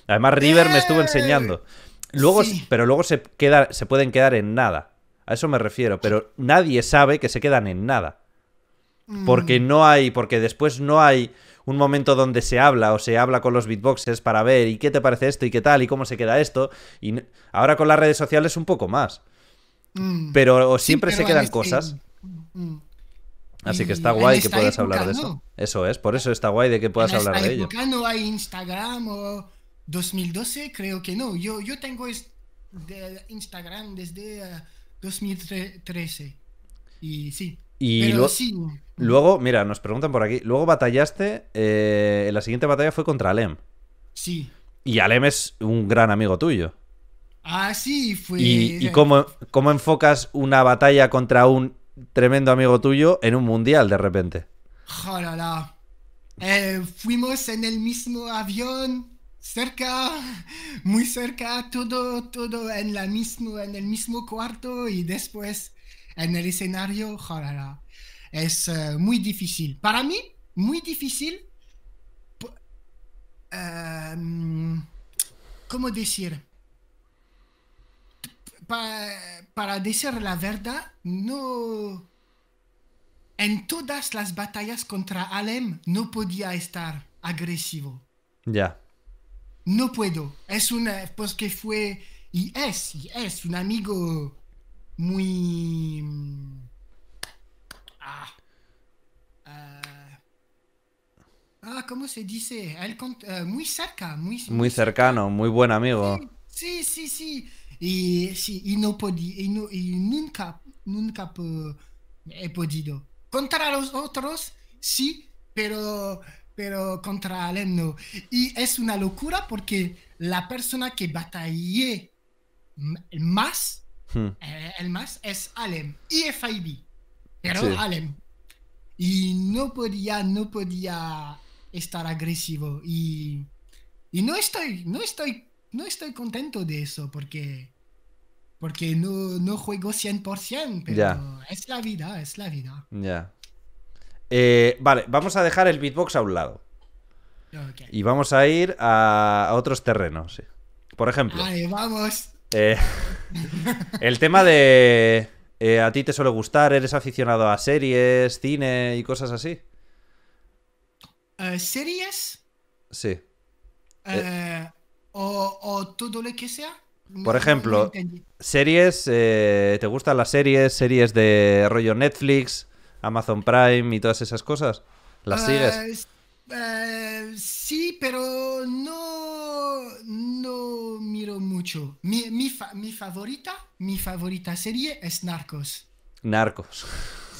Además, River me estuvo enseñando. Eh, luego, Pero luego se, queda, se pueden quedar en nada. A eso me refiero. Pero nadie sabe que se quedan en nada. Porque mm. no hay. Porque después no hay un momento donde se habla o se habla con los beatboxes para ver y qué te parece esto y qué tal y cómo se queda esto. Y ahora con las redes sociales un poco más. Mm. Pero siempre se quedan este- cosas. Mm, mm. Así que está guay que puedas hablar de eso. Eso es, por eso está guay de que puedas hablar de ello. no hay Instagram o 2012, creo que no. Yo, yo tengo Instagram desde 2013. Eh, y sí. Y Luego, mira, nos preguntan por aquí. Luego batallaste. Eh, la siguiente batalla fue contra Alem. Sí. Y Alem es un gran amigo tuyo. Ah, sí, fue. ¿Y, cómo, enfocas una batalla contra un tremendo amigo tuyo en un mundial de repente? Jalala. Eh, fuimos en el mismo avión, cerca, muy cerca, todo, todo en, la mismo, en el mismo cuarto y después en el escenario, jalala. Es eh, muy difícil. Para mí, muy difícil. Em, ¿Cómo decir? para decir la verdad, no... En todas las batallas contra Alem no podía estar agresivo. Ya. No puedo. Es una... Pues, que fue... Y es, y es un amigo muy... Ah. Ah, ah ¿cómo se dice? Eh, muy cerca, muy, muy cercano, muy buen amigo. sí, sí. sí. Y e sí, y e no podía, y, e nunca, nunca he eh, podido. Contra los otros, sí, pero, pero contra Alem no. Y es una locura porque la persona que batallé más, hmm. eh, el más, es Alem y FIB, pero Alem. Y no podía, no podía estar agresivo. Y, y no estoy, no estoy no estoy contento de eso porque, porque no, no juego 100%, pero es la vida, es la vida. Ya. Eh, vale, vamos a dejar el beatbox a un lado. Y vamos a ir a, otros terrenos. Por ejemplo. Vale, vamos. Eh, *laughs* el tema de... Eh, ¿A ti te suele gustar? ¿Eres aficionado a series, cine y cosas así? ¿Series? Sí o, todo lo que sea. Por ejemplo, series, eh, ¿te gustan las series? Series de rollo Netflix, Amazon Prime y todas esas cosas. ¿Las eh, sigues? Eh, sí, pero no, no miro mucho. mi, favorita, mi favorita serie es Narcos. Narcos.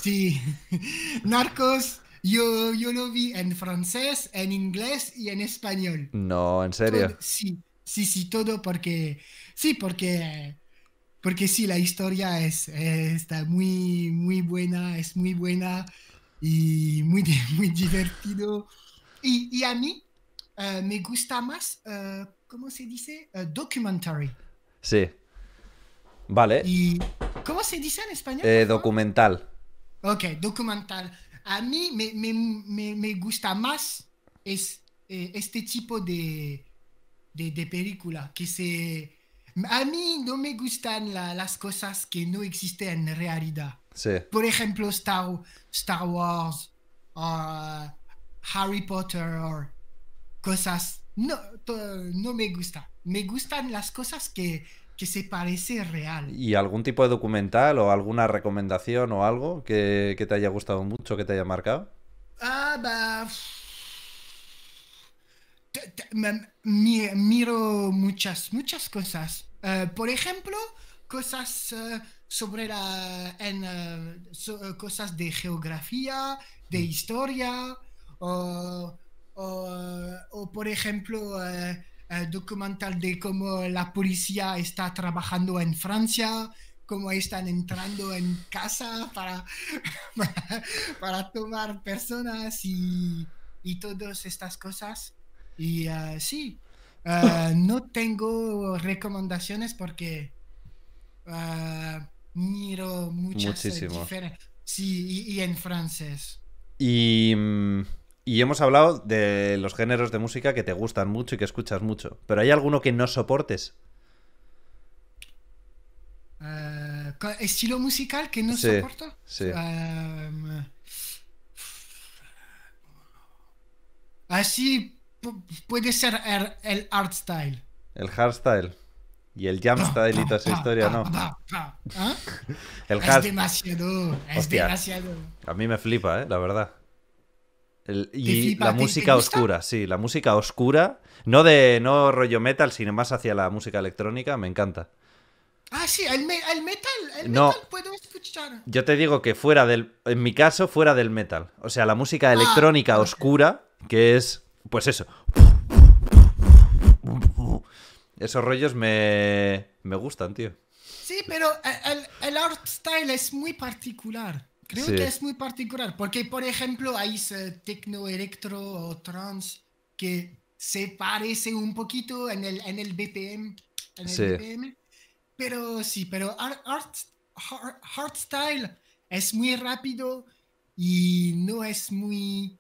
Sí, *laughs* Narcos yo, lo vi en francés, en inglés y en español. No, en serio. sí, sí, sí, todo porque... Sí, porque... Porque sí, la historia es, eh, está muy, muy buena, es muy buena y muy, *laughs* muy divertido. Y, a mí eh, me gusta más, eh, ¿cómo se dice? documentary. Sí. Vale. cómo se dice en español? documental. Ok, documental. A mí me, me, gusta más este tipo de, de, de, película, que se... A mí no me gustan las cosas que no existen en realidad. Por ejemplo, Star, Wars, o uh, Harry Potter, cosas... No, no me gusta. Me gustan las cosas que que se parece real. ¿Y algún tipo de documental o alguna recomendación o algo que, te haya gustado mucho, que te haya marcado? Ah, bah... Miro muchas, muchas cosas. Eh, por ejemplo, cosas eh, sobre la... En, eh, cosas de geografía, de mm. historia, o, o, o por ejemplo eh, documental de cómo la policía está trabajando en Francia, cómo están entrando en casa para, *laughs* para, tomar personas y, y, todas estas cosas. Y eh, sí, eh, *laughs* no tengo recomendaciones porque miro muchas Muchísimo. Sí, y, en francés. Y. Mm, y hemos hablado de los géneros de música que te gustan mucho y que escuchas mucho. ¿Pero hay alguno que no soportes? Eh, ¿Estilo musical que no sí, soporto? Sí. Em, así puede ser el, hardstyle art style. El hardstyle. Y el style y toda esa historia, ¿no? ¿Ah? *laughs* el Es demasiado, es demasiado. A mí me flipa, ¿eh? La verdad y la música oscura, sí, la música oscura, no de no rollo metal, sino más hacia la música electrónica, me encanta. Ah, sí, el, metal, el no, metal puedo escuchar. Yo te digo que fuera del, en mi caso, fuera del metal, o sea, la música ah, electrónica oscura, que es, pues eso. Esos rollos me, me gustan, tío. Sí, pero el, el art style es muy particular. Creo que es muy particular, porque por ejemplo hay eh, techno, electro o trance que se parece un poquito en el, en el BPM, Pero sí, pero hard style es muy rápido y no es muy...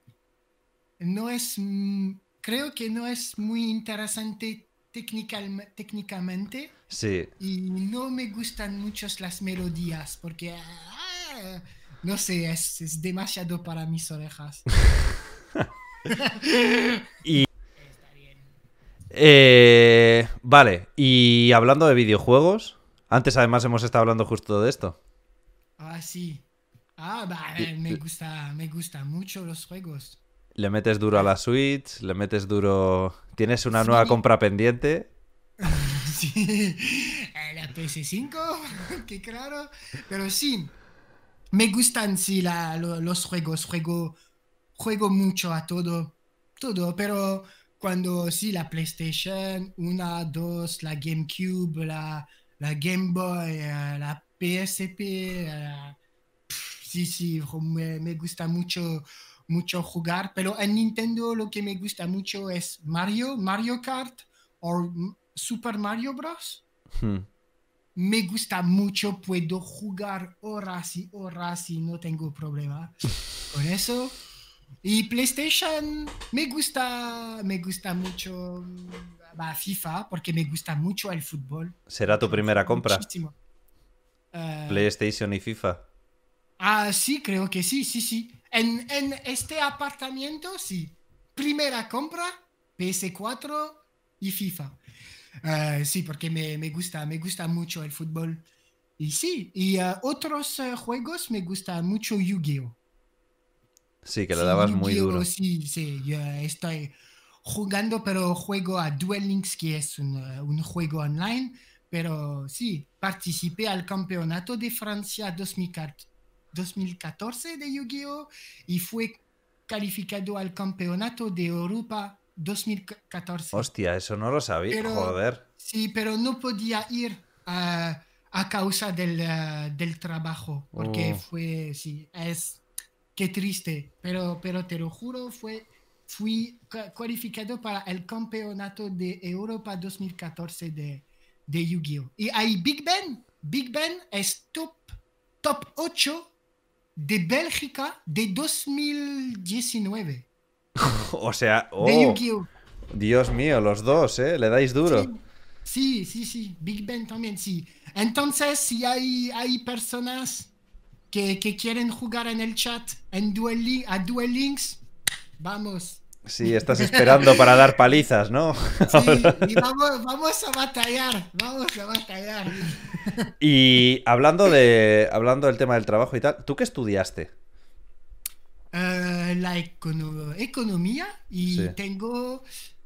No es... Mm, creo que no es muy interesante técnicamente. Sí. Y no me gustan mucho las melodías porque... Ah, no sé, es, demasiado para mis orejas. *laughs* *laughs* y. Eh, vale, y hablando de videojuegos, antes además hemos estado hablando justo de esto. Ah, sí. Ah, vale. me gusta, me mucho los juegos. Le metes duro a la Switch, le metes duro. Tienes una nueva compra pendiente. *laughs* sí. Eh, la PS5, que claro. Pero sí, me gustan sí la, los juegos, juego, juego mucho a todo, todo, pero cuando sí la PlayStation 1, 2, la GameCube, la, la Game Boy, eh, la PSP, eh, sí, sí, me, gusta mucho, mucho jugar, pero en Nintendo lo que me gusta mucho es Mario, Mario Kart o Super Mario Bros. Hmm me gusta mucho, puedo jugar horas y horas y no tengo problema con eso. Y PlayStation me gusta, me gusta mucho FIFA porque me gusta mucho el fútbol. ¿Será tu primera compra? Muchísimo. Eh, PlayStation y FIFA. Ah, sí, creo que sí, sí, sí. En, en este apartamento, sí. Primera compra, PS4 y FIFA. Ah, sí, porque me, gusta, me gusta mucho el fútbol. Y sí, y ah, otros ah, juegos me gusta mucho Yu-Gi-Oh. Sí, que lo dabas muy duro. Sí, sí, yo estoy jugando, pero juego a Duel Links, que es un, un juego online. Pero sí, participé al campeonato de Francia 2014 de Yu-Gi-Oh! y fue calificado al campeonato de Europa 2014. Hostia, eso no lo sabía, joder. Sí, pero no podía ir a causa del, eh, del trabajo, porque oh. fue, sí, es, qué triste, pero, pero te lo juro, fue, fui cualificado para el campeonato de Europa 2014 de, de Yu-Gi-Oh! Y hay Big Ben, Big Ben es top, top 8 de Bélgica de 2019. *laughs* o sea, oh, Dios mío, los dos, ¿eh? Le dais duro. Sí, sí, sí, Big Ben también, sí. Entonces, si hay, hay personas que, quieren jugar en el chat en a Duel Links, vamos. Sí, estás esperando para dar palizas, ¿no? *laughs* Sí, *laughs* y vamos, a batallar, vamos a batallar. Y hablando, de, hablando del tema del trabajo y tal, ¿tú qué estudiaste? la economía y tengo,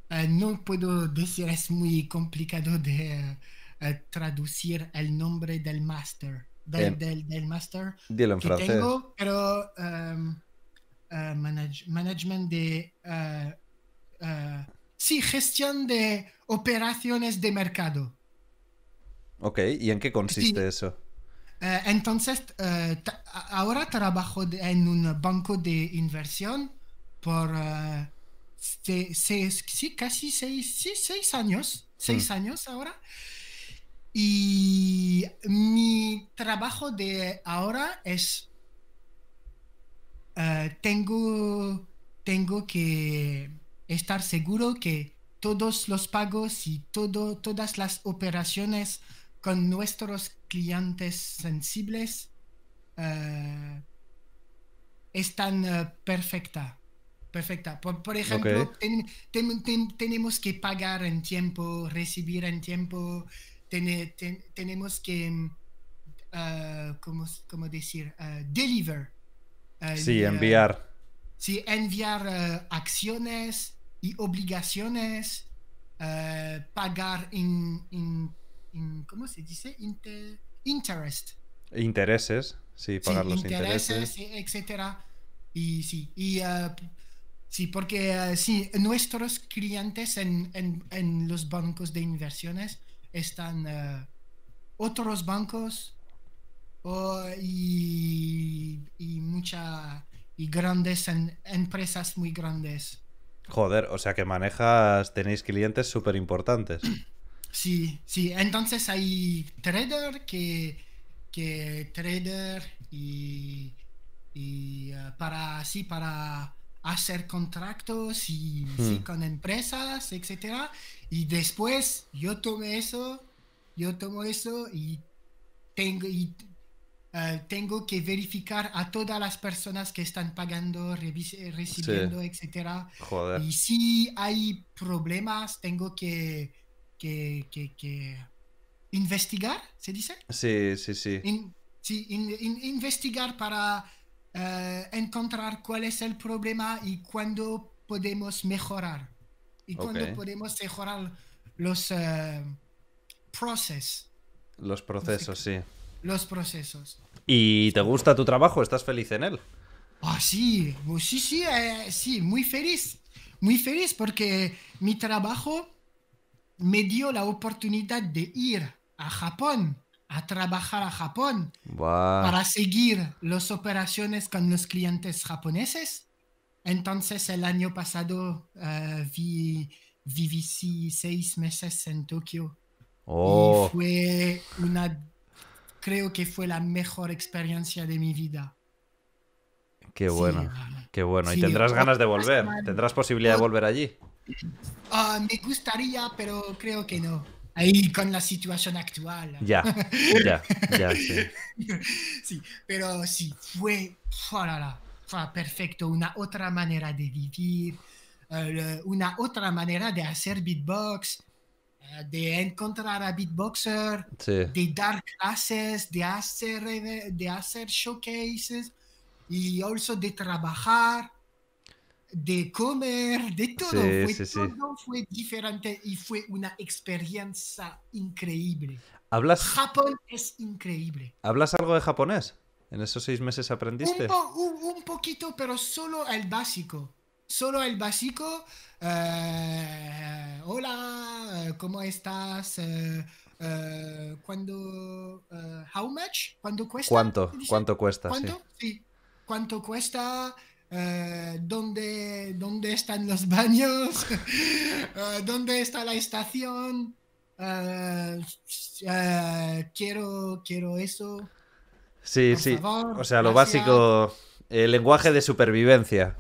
eh, no puedo decir, es muy complicado de eh, traducir el nombre del máster, del, eh, del, del máster en tengo, pero em, management de... sí, gestión de operaciones de mercado. Ok, ¿y en qué consiste eso? Eh, entonces, eh, ahora trabajo en un banco de inversión por eh, casi seis, sí, años, seis mm. años ahora. Y mi trabajo de ahora es, tengo, tengo que estar seguro que todos los pagos y todo, todas las operaciones con nuestros clientes sensibles están eh, es tan eh, perfecta. Perfecta. Por, ejemplo, tenemos que pagar en tiempo, recibir en tiempo, tenemos que, mm, eh, ¿cómo, ¿cómo, decir? deliver. sí, enviar. Sí, enviar acciones y obligaciones, pagar en ¿cómo se dice? interest. Intereses, sí, pagar los intereses, intereses. E, etcétera. Y sí, ah, sí porque ah, nuestros clientes en, los bancos de inversiones están ah, otros bancos y, y mucha y grandes empresas muy grandes. Joder, o sea que manejas, tenéis clientes súper importantes. *clears throat* Sí, sí. Entonces hay trader que, que trader y, ah, para sí, para hacer contratos y hmm. con empresas, etcétera. Y después yo tomo eso, yo tomo eso y tengo y ah, tengo que verificar a todas las personas que están pagando, eh, recibiendo, etcétera. Y si hay problemas, tengo que que, investigar, ¿se dice? Sí, sí, sí. sí investigar para eh, encontrar cuál es el problema y cuándo podemos mejorar. Y cuándo podemos mejorar los eh, procesos. Los procesos, sí. Los procesos. ¿Y te gusta tu trabajo? ¿Estás feliz en él? Ah, pues sí, sí, sí, eh, sí, muy feliz. Muy feliz porque mi trabajo me dio la oportunidad de ir a Japón, a trabajar a Japón, para seguir las operaciones con los clientes japoneses. Entonces el año pasado eh, viví seis meses en Tokio. Y oh. fue una, creo que fue la mejor experiencia de mi vida. Qué bueno, qué bueno. y tendrás ganas de volver, tendrás posibilidad de volver allí. Ah, me gustaría, pero creo que no. Ahí con la situación actual. Ya, *laughs* ya, sí. pero sí, fue, perfecto, una otra manera de vivir, eh, una otra manera de hacer beatbox, eh, de encontrar a beatboxer, de dar clases, de hacer, eh, de hacer showcases y also de trabajar de comer, de todo. fue, todo fue diferente y fue una experiencia increíble. ¿Hablas... Japón es increíble. ¿Hablas algo de japonés? ¿En esos seis meses aprendiste? Un, poquito, pero solo el básico. Solo el básico. Eh, hola, eh, ¿cómo estás? Eh, eh, ¿How much? ¿Cuánto cuesta? ¿Cuánto? ¿Cuánto cuesta? ¿Cuánto? Sí. ¿Cuánto cuesta? Eh, ¿dónde, dónde están los baños, *laughs* eh, dónde está la estación, eh, quiero, quiero eso. Sí, sí. o sea, lo básico, el lenguaje de supervivencia.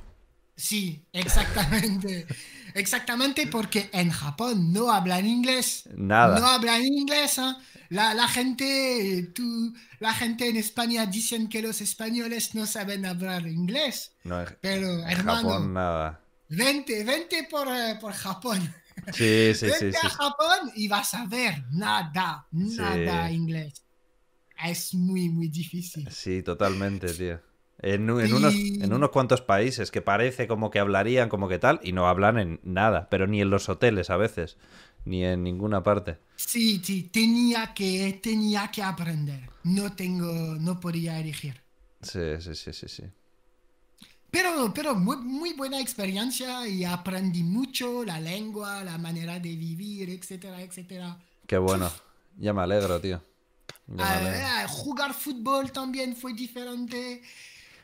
Sí, exactamente. Exactamente porque en Japón no hablan inglés. Nada. No hablan inglés. ¿ah? La, gente, tú, la gente en España dicen que los españoles no saben hablar inglés. pero, hermano, nada. Vente, vente por, eh, Japón. *laughs* vente a Japón y vas a ver nada, nada inglés. Es muy, muy difícil. Sí, totalmente, tío. En, unos, en, unos, cuantos países que parece como que hablarían, como que tal, y no hablan en nada, pero ni en los hoteles a veces ni en ninguna parte. Sí, sí, tenía que, tenía que aprender. No tengo, no podía elegir. Sí, sí, sí, sí, sí. Pero, pero muy, muy, buena experiencia y aprendí mucho la lengua, la manera de vivir, etcétera, etcétera. Qué bueno. Ya me alegro, tío. Ah, eh, jugar fútbol también fue diferente.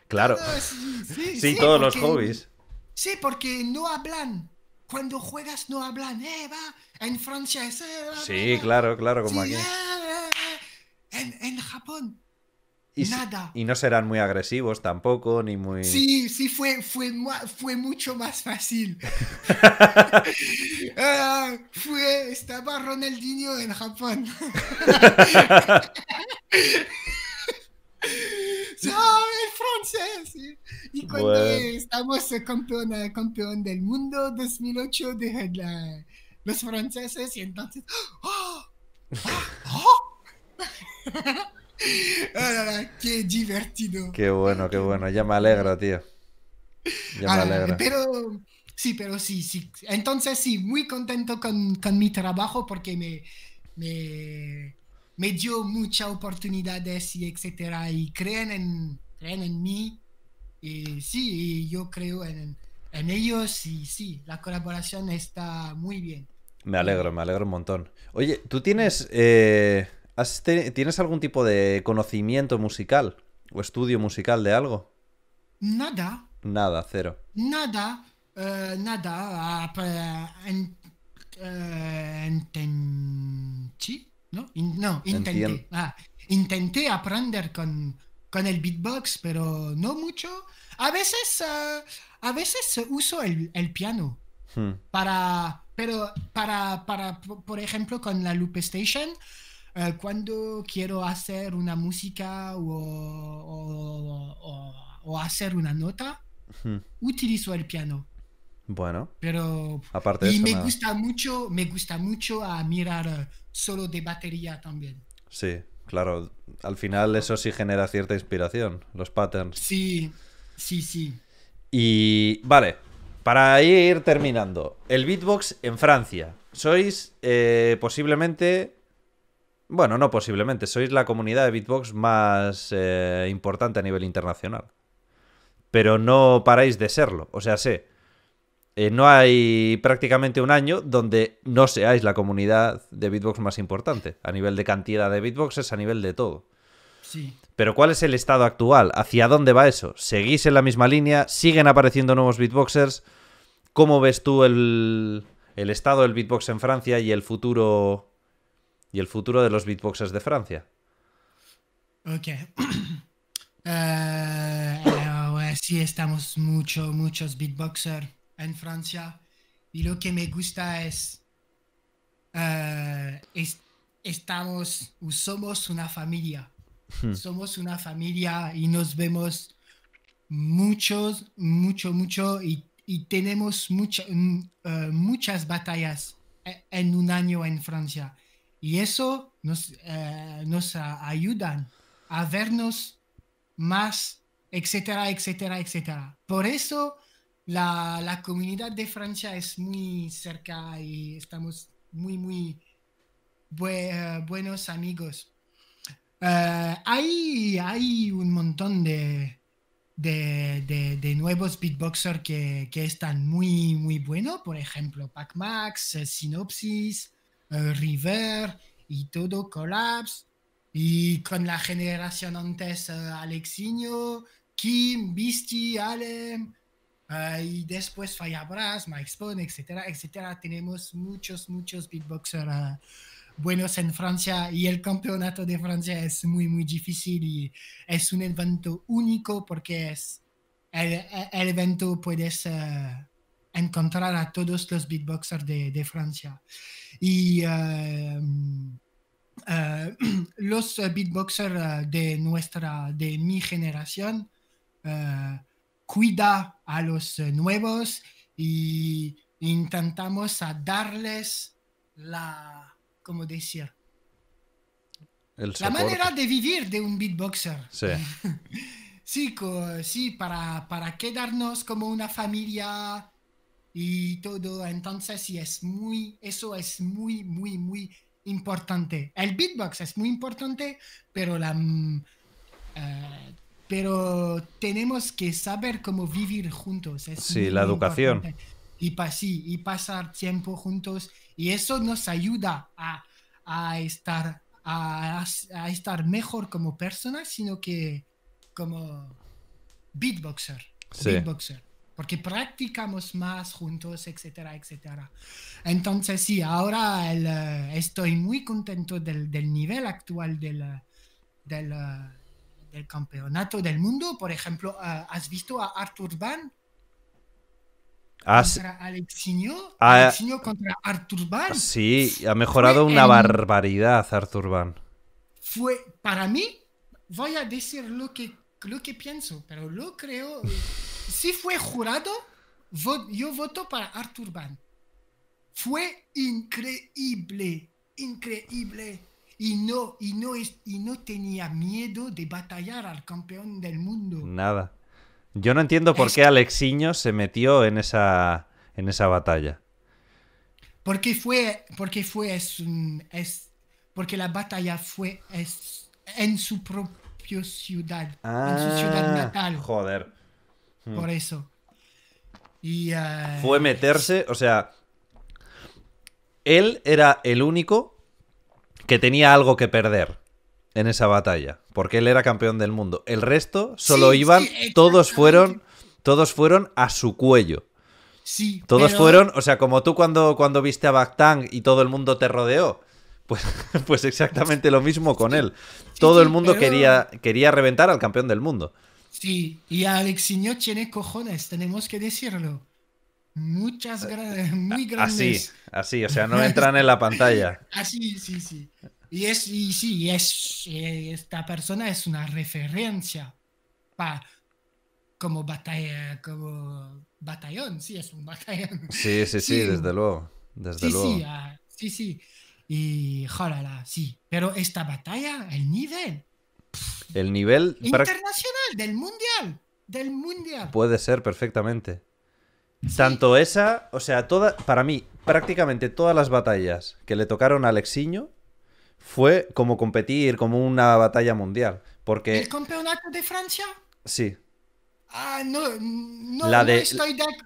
Claro. Ah, sí, todos los hobbies. Sí, porque no hablan cuando juegas no hablan Eva, eh, en Francia eh, Sí, claro, claro, como aquí. Eh, en, Japón. Y, nada. y no serán muy agresivos tampoco, ni muy... Sí, sí, fue, fue, fue mucho más fácil. *laughs* Ah, fue, estaba Ronaldinho en Japón. *laughs* el francés! Y, cuando estamos campeón, campeón del mundo 2008 de los franceses y entonces... ¡Oh! ¡Oh! *laughs* ¡Qué divertido! ¡Qué bueno, qué bueno! Ya me alegro, tío. Ya me alegro. Pero... Sí, pero sí, sí. Entonces sí, muy contento con, con mi trabajo porque me, me, me dio muchas oportunidades y etcétera. Y creen en, creen en mí. Y sí, yo creo en, ellos y sí, la colaboración está muy bien. Me alegro, me alegro un montón. Oye, ¿tú tienes, eh, ¿tienes algún tipo de conocimiento musical o estudio musical de algo? Nada. Nada, cero. Nada, eh, nada. Ah, pues, eh, no, ah, intenté. aprender con, con el beatbox, pero no mucho. A veces, ah, a veces uso el, piano hmm. para, pero para, para, por ejemplo, con la Loop Station, eh, cuando quiero hacer una música o, hacer una nota, hmm. utilizo el piano. Bueno. Pero aparte y de me gusta mucho, me gusta mucho a mirar solo de batería también. Sí, claro. Al final eso sí genera cierta inspiración, los patterns. Sí, sí, sí. Y vale, para ir terminando, el beatbox en Francia. Sois eh, posiblemente, bueno, no posiblemente, sois la comunidad de beatbox más eh, importante a nivel internacional. Pero no paráis de serlo. O sea, sé eh, no hay prácticamente un año donde no seáis la comunidad de beatbox más importante, a nivel de cantidad de beatboxers a nivel de todo. Sí. Pero ¿cuál es el estado actual? ¿Hacia dónde va eso? ¿Seguís en la misma línea? ¿Siguen apareciendo nuevos beatboxers? ¿Cómo ves tú el, estado del beatbox en Francia y el futuro y el futuro de los beatboxers de Francia? Ok. *clears throat* Eh, eh, sí estamos mucho, muchos beatboxers en Francia y lo que me gusta es, eh, estamos somos una familia. Hmm. Somos una familia y nos vemos muchos, mucho, mucho y, tenemos muchas mm, eh, muchas batallas e, en un año en Francia. Y eso nos, ayuda... Eh, nos ayudan a vernos más, etcétera, etcétera, etcétera. Por eso la, comunidad de Francia es muy cerca y estamos muy, muy eh, buenos amigos. Eh, hay, un montón de, nuevos beatboxers que, están muy, muy buenos, por ejemplo, Pac-Max, eh, Synopsis, River y todo Collapse. Y con la generación antes, Alexinho, Kim, Bisti Alem, y después Firebrass, Maxpone, etcétera, etcétera. Tenemos muchos, muchos beatboxers ah, buenos en Francia y el campeonato de Francia es muy, muy difícil y es un evento único porque es el, evento puedes eh, encontrar a todos los beatboxers de, de Francia. Y em, eh, *clears throat* los beatboxers eh, de nuestra, de mi generación, cuida a los eh, nuevos y intentamos a darles la, como decía la manera de vivir de un beatboxer. Sí. *laughs* sí, para, para quedarnos como una familia y todo. Entonces, es muy, eso es muy, muy, muy importante. El beatbox es muy importante, pero la, mm, eh, pero tenemos que saber cómo vivir juntos. sí, la educación. Y, y pasar tiempo juntos. Y eso nos ayuda a, estar, a, estar mejor como personas, sino que como beatboxer. beatboxer porque practicamos más juntos, etcétera, etcétera. Entonces sí, ahora el, eh, estoy muy contento del, nivel actual del, del el campeonato del mundo, por ejemplo, ah, ¿has visto a Arthur Van? Contra Alexiño, ah, contra Arthur Van. Sí, ha mejorado una barbaridad Arthur Van. Fue, para mí, voy a decir lo que, lo que pienso, pero lo creo. *laughs* si fue jurado, yo voto para Arthur Van. Fue increíble, increíble y no, y no, es, y no tenía miedo de batallar al campeón del mundo. Nada. Yo no entiendo por qué Alexiño se metió en esa, en esa batalla. Porque fue, porque fue es, es porque la batalla fue es, en su propia ciudad, en su ciudad ah, natal. Joder. Hmm. Por eso. Y, eh, Fue meterse, o sea, él era el único que tenía algo que perder en esa batalla, porque él era campeón del mundo. El resto solo iban, todos fueron, todos fueron a su cuello. Sí. Todos fueron, o sea, como tú cuando, cuando viste a Bactang y todo el mundo te rodeó, pues, *laughs* pues exactamente lo mismo con él. Todo el mundo quería, quería reventar al campeón del mundo. Sí, y a Alexiño tiene cojones, tenemos que decirlo. Muchas eh, grandes, eh, muy grandes. Así, así, o sea, no entran en la pantalla. *laughs* Así, sí, sí. Y, es, y sí, es, eh, esta persona es una referencia para como batalla, como batallón, sí, es un batallón. Sí, sí, sí, desde luego, desde sí, Sí, ah, sí, sí, y jolala, sí, pero esta batalla, el nivel. El nivel internacional, del mundial, del mundial. Puede ser perfectamente. Tanto esa, o sea, toda, para mí, prácticamente todas las batallas que le tocaron a Alexiño fue como competir, como una batalla mundial. Porque... ¿El campeonato de Francia? Sí. Ah, no, no, la de,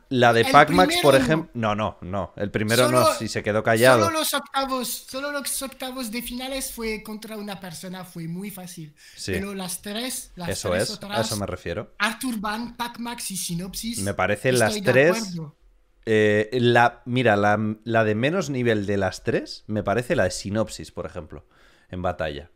La de Pac-Max, por ejemplo. No, no, no. El primero no, si se quedó callado. Solo los octavos, solo los octavos de finales fue contra una persona, fue muy fácil. Pero las tres, las eso es, a eso me refiero. Arthur Pac-Max y Sinopsis. Me parecen las tres. Eh, la, mira, la, la de menos nivel de las tres me parece la de Sinopsis, por ejemplo, en batalla.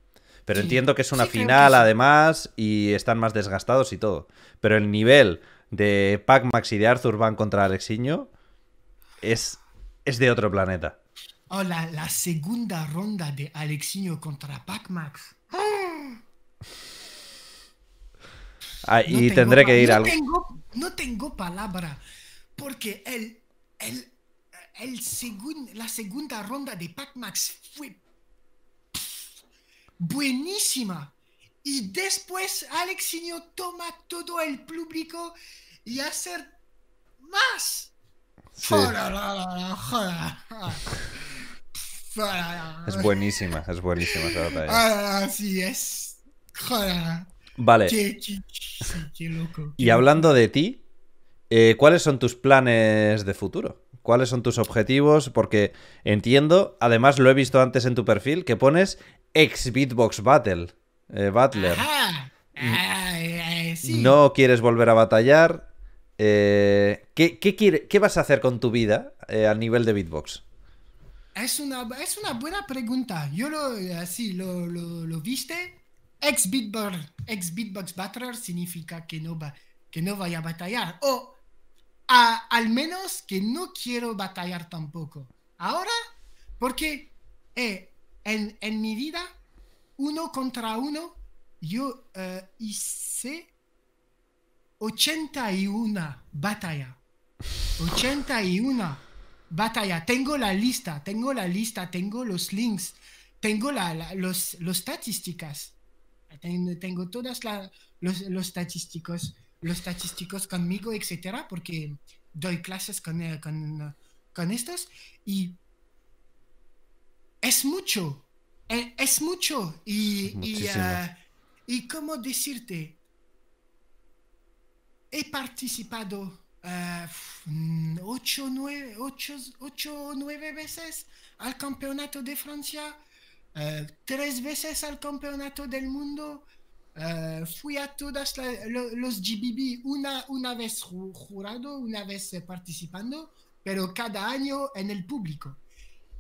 Pero entiendo que es una final, además, y están más desgastados y todo. Pero el nivel de Pac Max y de Arthur van contra Alexiño es, es de otro planeta. Hola, oh, la, segunda ronda de Alexiño contra Pac Max. Ah, y tendré que ir no no tengo palabra, porque el, el, la segunda ronda de Pac-Max fue buenísima. Y después Alexiño toma todo el público y hace... más. *laughs* Es buenísima, es buenísima esa batalla. Ah, sí, es. Vale. loco, y hablando de ti, eh, ¿cuáles son tus planes de futuro? cuáles son tus objetivos, porque entiendo, además lo he visto antes en tu perfil, que pones ex Beatbox Battle, eh, Battler. Mm. No quieres volver a batallar. Eh, ¿qué, vas a hacer con tu vida eh, a nivel de Beatbox? Es una, es una buena pregunta. Yo lo, así, lo, viste. Ex Beatbox, ex Beatbox Battler significa que no, va, que no vaya a batallar. O al menos que no quiero batallar tampoco. Ahora, porque eh, en, mi vida, uno contra uno, yo eh, hice 81 batalla. 81 batalla. Tengo la lista, tengo la lista, tengo los links, tengo las los, estadísticas. Tengo, todas las los, los los estadísticos conmigo, etcétera, porque doy clases con, eh, con, con estos y es mucho, e, es, mucho y, ah, y, cómo decirte, he participado uh, ocho, nueve, ocho, ocho, nueve veces al campeonato de Francia, ah, tres veces al campeonato del mundo. Euh, fui a todas los GBB una, una vez jurado, una vez eh, participando, pero cada año en el público.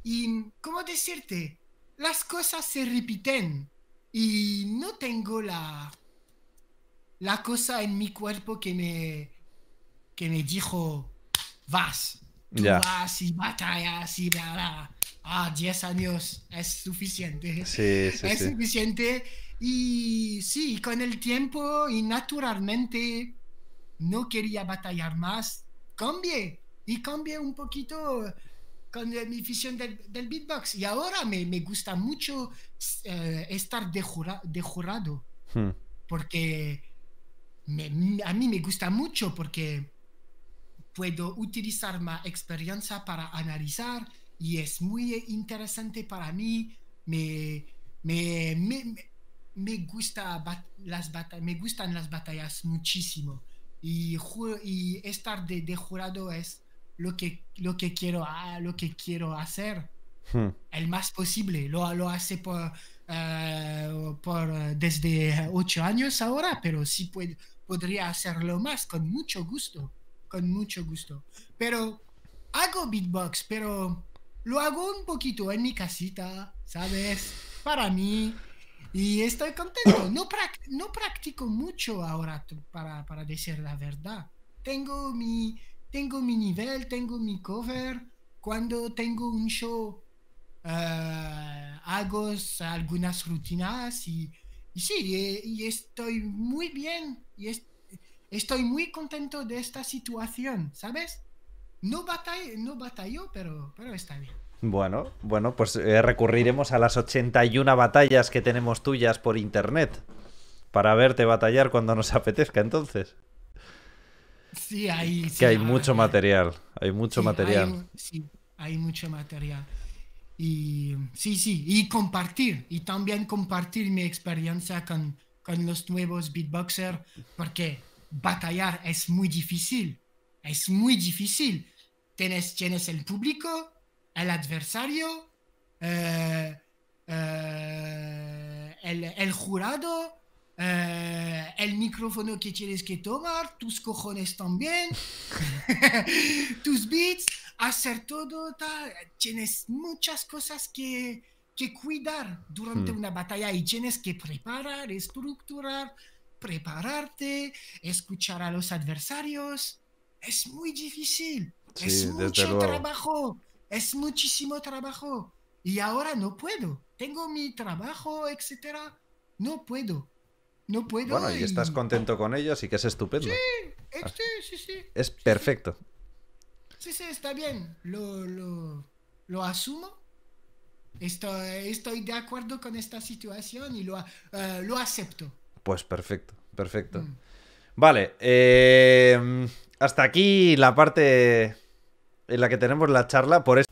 Y, ¿cómo decirte? Las cosas se repiten y no tengo la, la cosa en mi cuerpo que me, que me dijo, vas, tú vas y batallas y bla, bla. Ah, 10 años es suficiente. es suficiente y sí, con el tiempo y naturalmente no quería batallar más, cambié y cambié un poquito con mi visión del, beatbox. Y ahora me, me gusta mucho eh, estar de, jurado, hmm. porque me, a mí me gusta mucho porque puedo utilizar mi experiencia para analizar y es muy interesante para mí. me, me me, gusta me gustan las batallas muchísimo y, y estar de, de, jurado es lo que, lo que, quiero, ah, lo que quiero hacer. Hmm. El más posible. Lo, lo hace por, eh, por, desde ocho años ahora, pero sí podría hacerlo más con mucho gusto. Con mucho gusto. Pero hago beatbox, pero lo hago un poquito en mi casita, ¿sabes? Para mí, y estoy contento. No, no practico mucho ahora para, para, decir la verdad. Tengo mi, tengo mi nivel, tengo mi cover. Cuando tengo un show, eh, hago algunas rutinas y, sí, y, estoy muy bien. Y estoy muy contento de esta situación, ¿sabes? No, batallo, no batalló, pero, pero está bien. Bueno, bueno, pues eh, recurriremos a las 81 batallas que tenemos tuyas por internet para verte batallar cuando nos *laughs* apetezca entonces. Sí, hay... que ah, hay mucho eh, material, hay mucho material. Hay, sí, hay mucho material. Y sí, sí, y compartir, y también compartir mi experiencia con, los nuevos beatboxers, porque batallar es muy difícil, es muy difícil. Tienes, tienes el público, el adversario, eh, eh, el, jurado, eh, el micrófono que tienes que tomar, tus cojones también, *laughs* tus beats, hacer todo, tienes muchas cosas que, cuidar durante hmm. una batalla y tienes que preparar, estructurar, prepararte, escuchar a los adversarios. Es muy difícil, es mucho trabajo es muchísimo trabajo y ahora no puedo. Tengo mi trabajo, etcétera. No puedo. No puedo. Bueno, y, estás contento con ello, así que es estupendo. Sí, sí, sí, Es perfecto. Sí. sí, está bien. Lo, asumo. Estoy, estoy, de acuerdo con esta situación y lo, eh, acepto. Pues perfecto, perfecto. Mm. Vale, eh, hasta aquí la parte en la que tenemos la charla por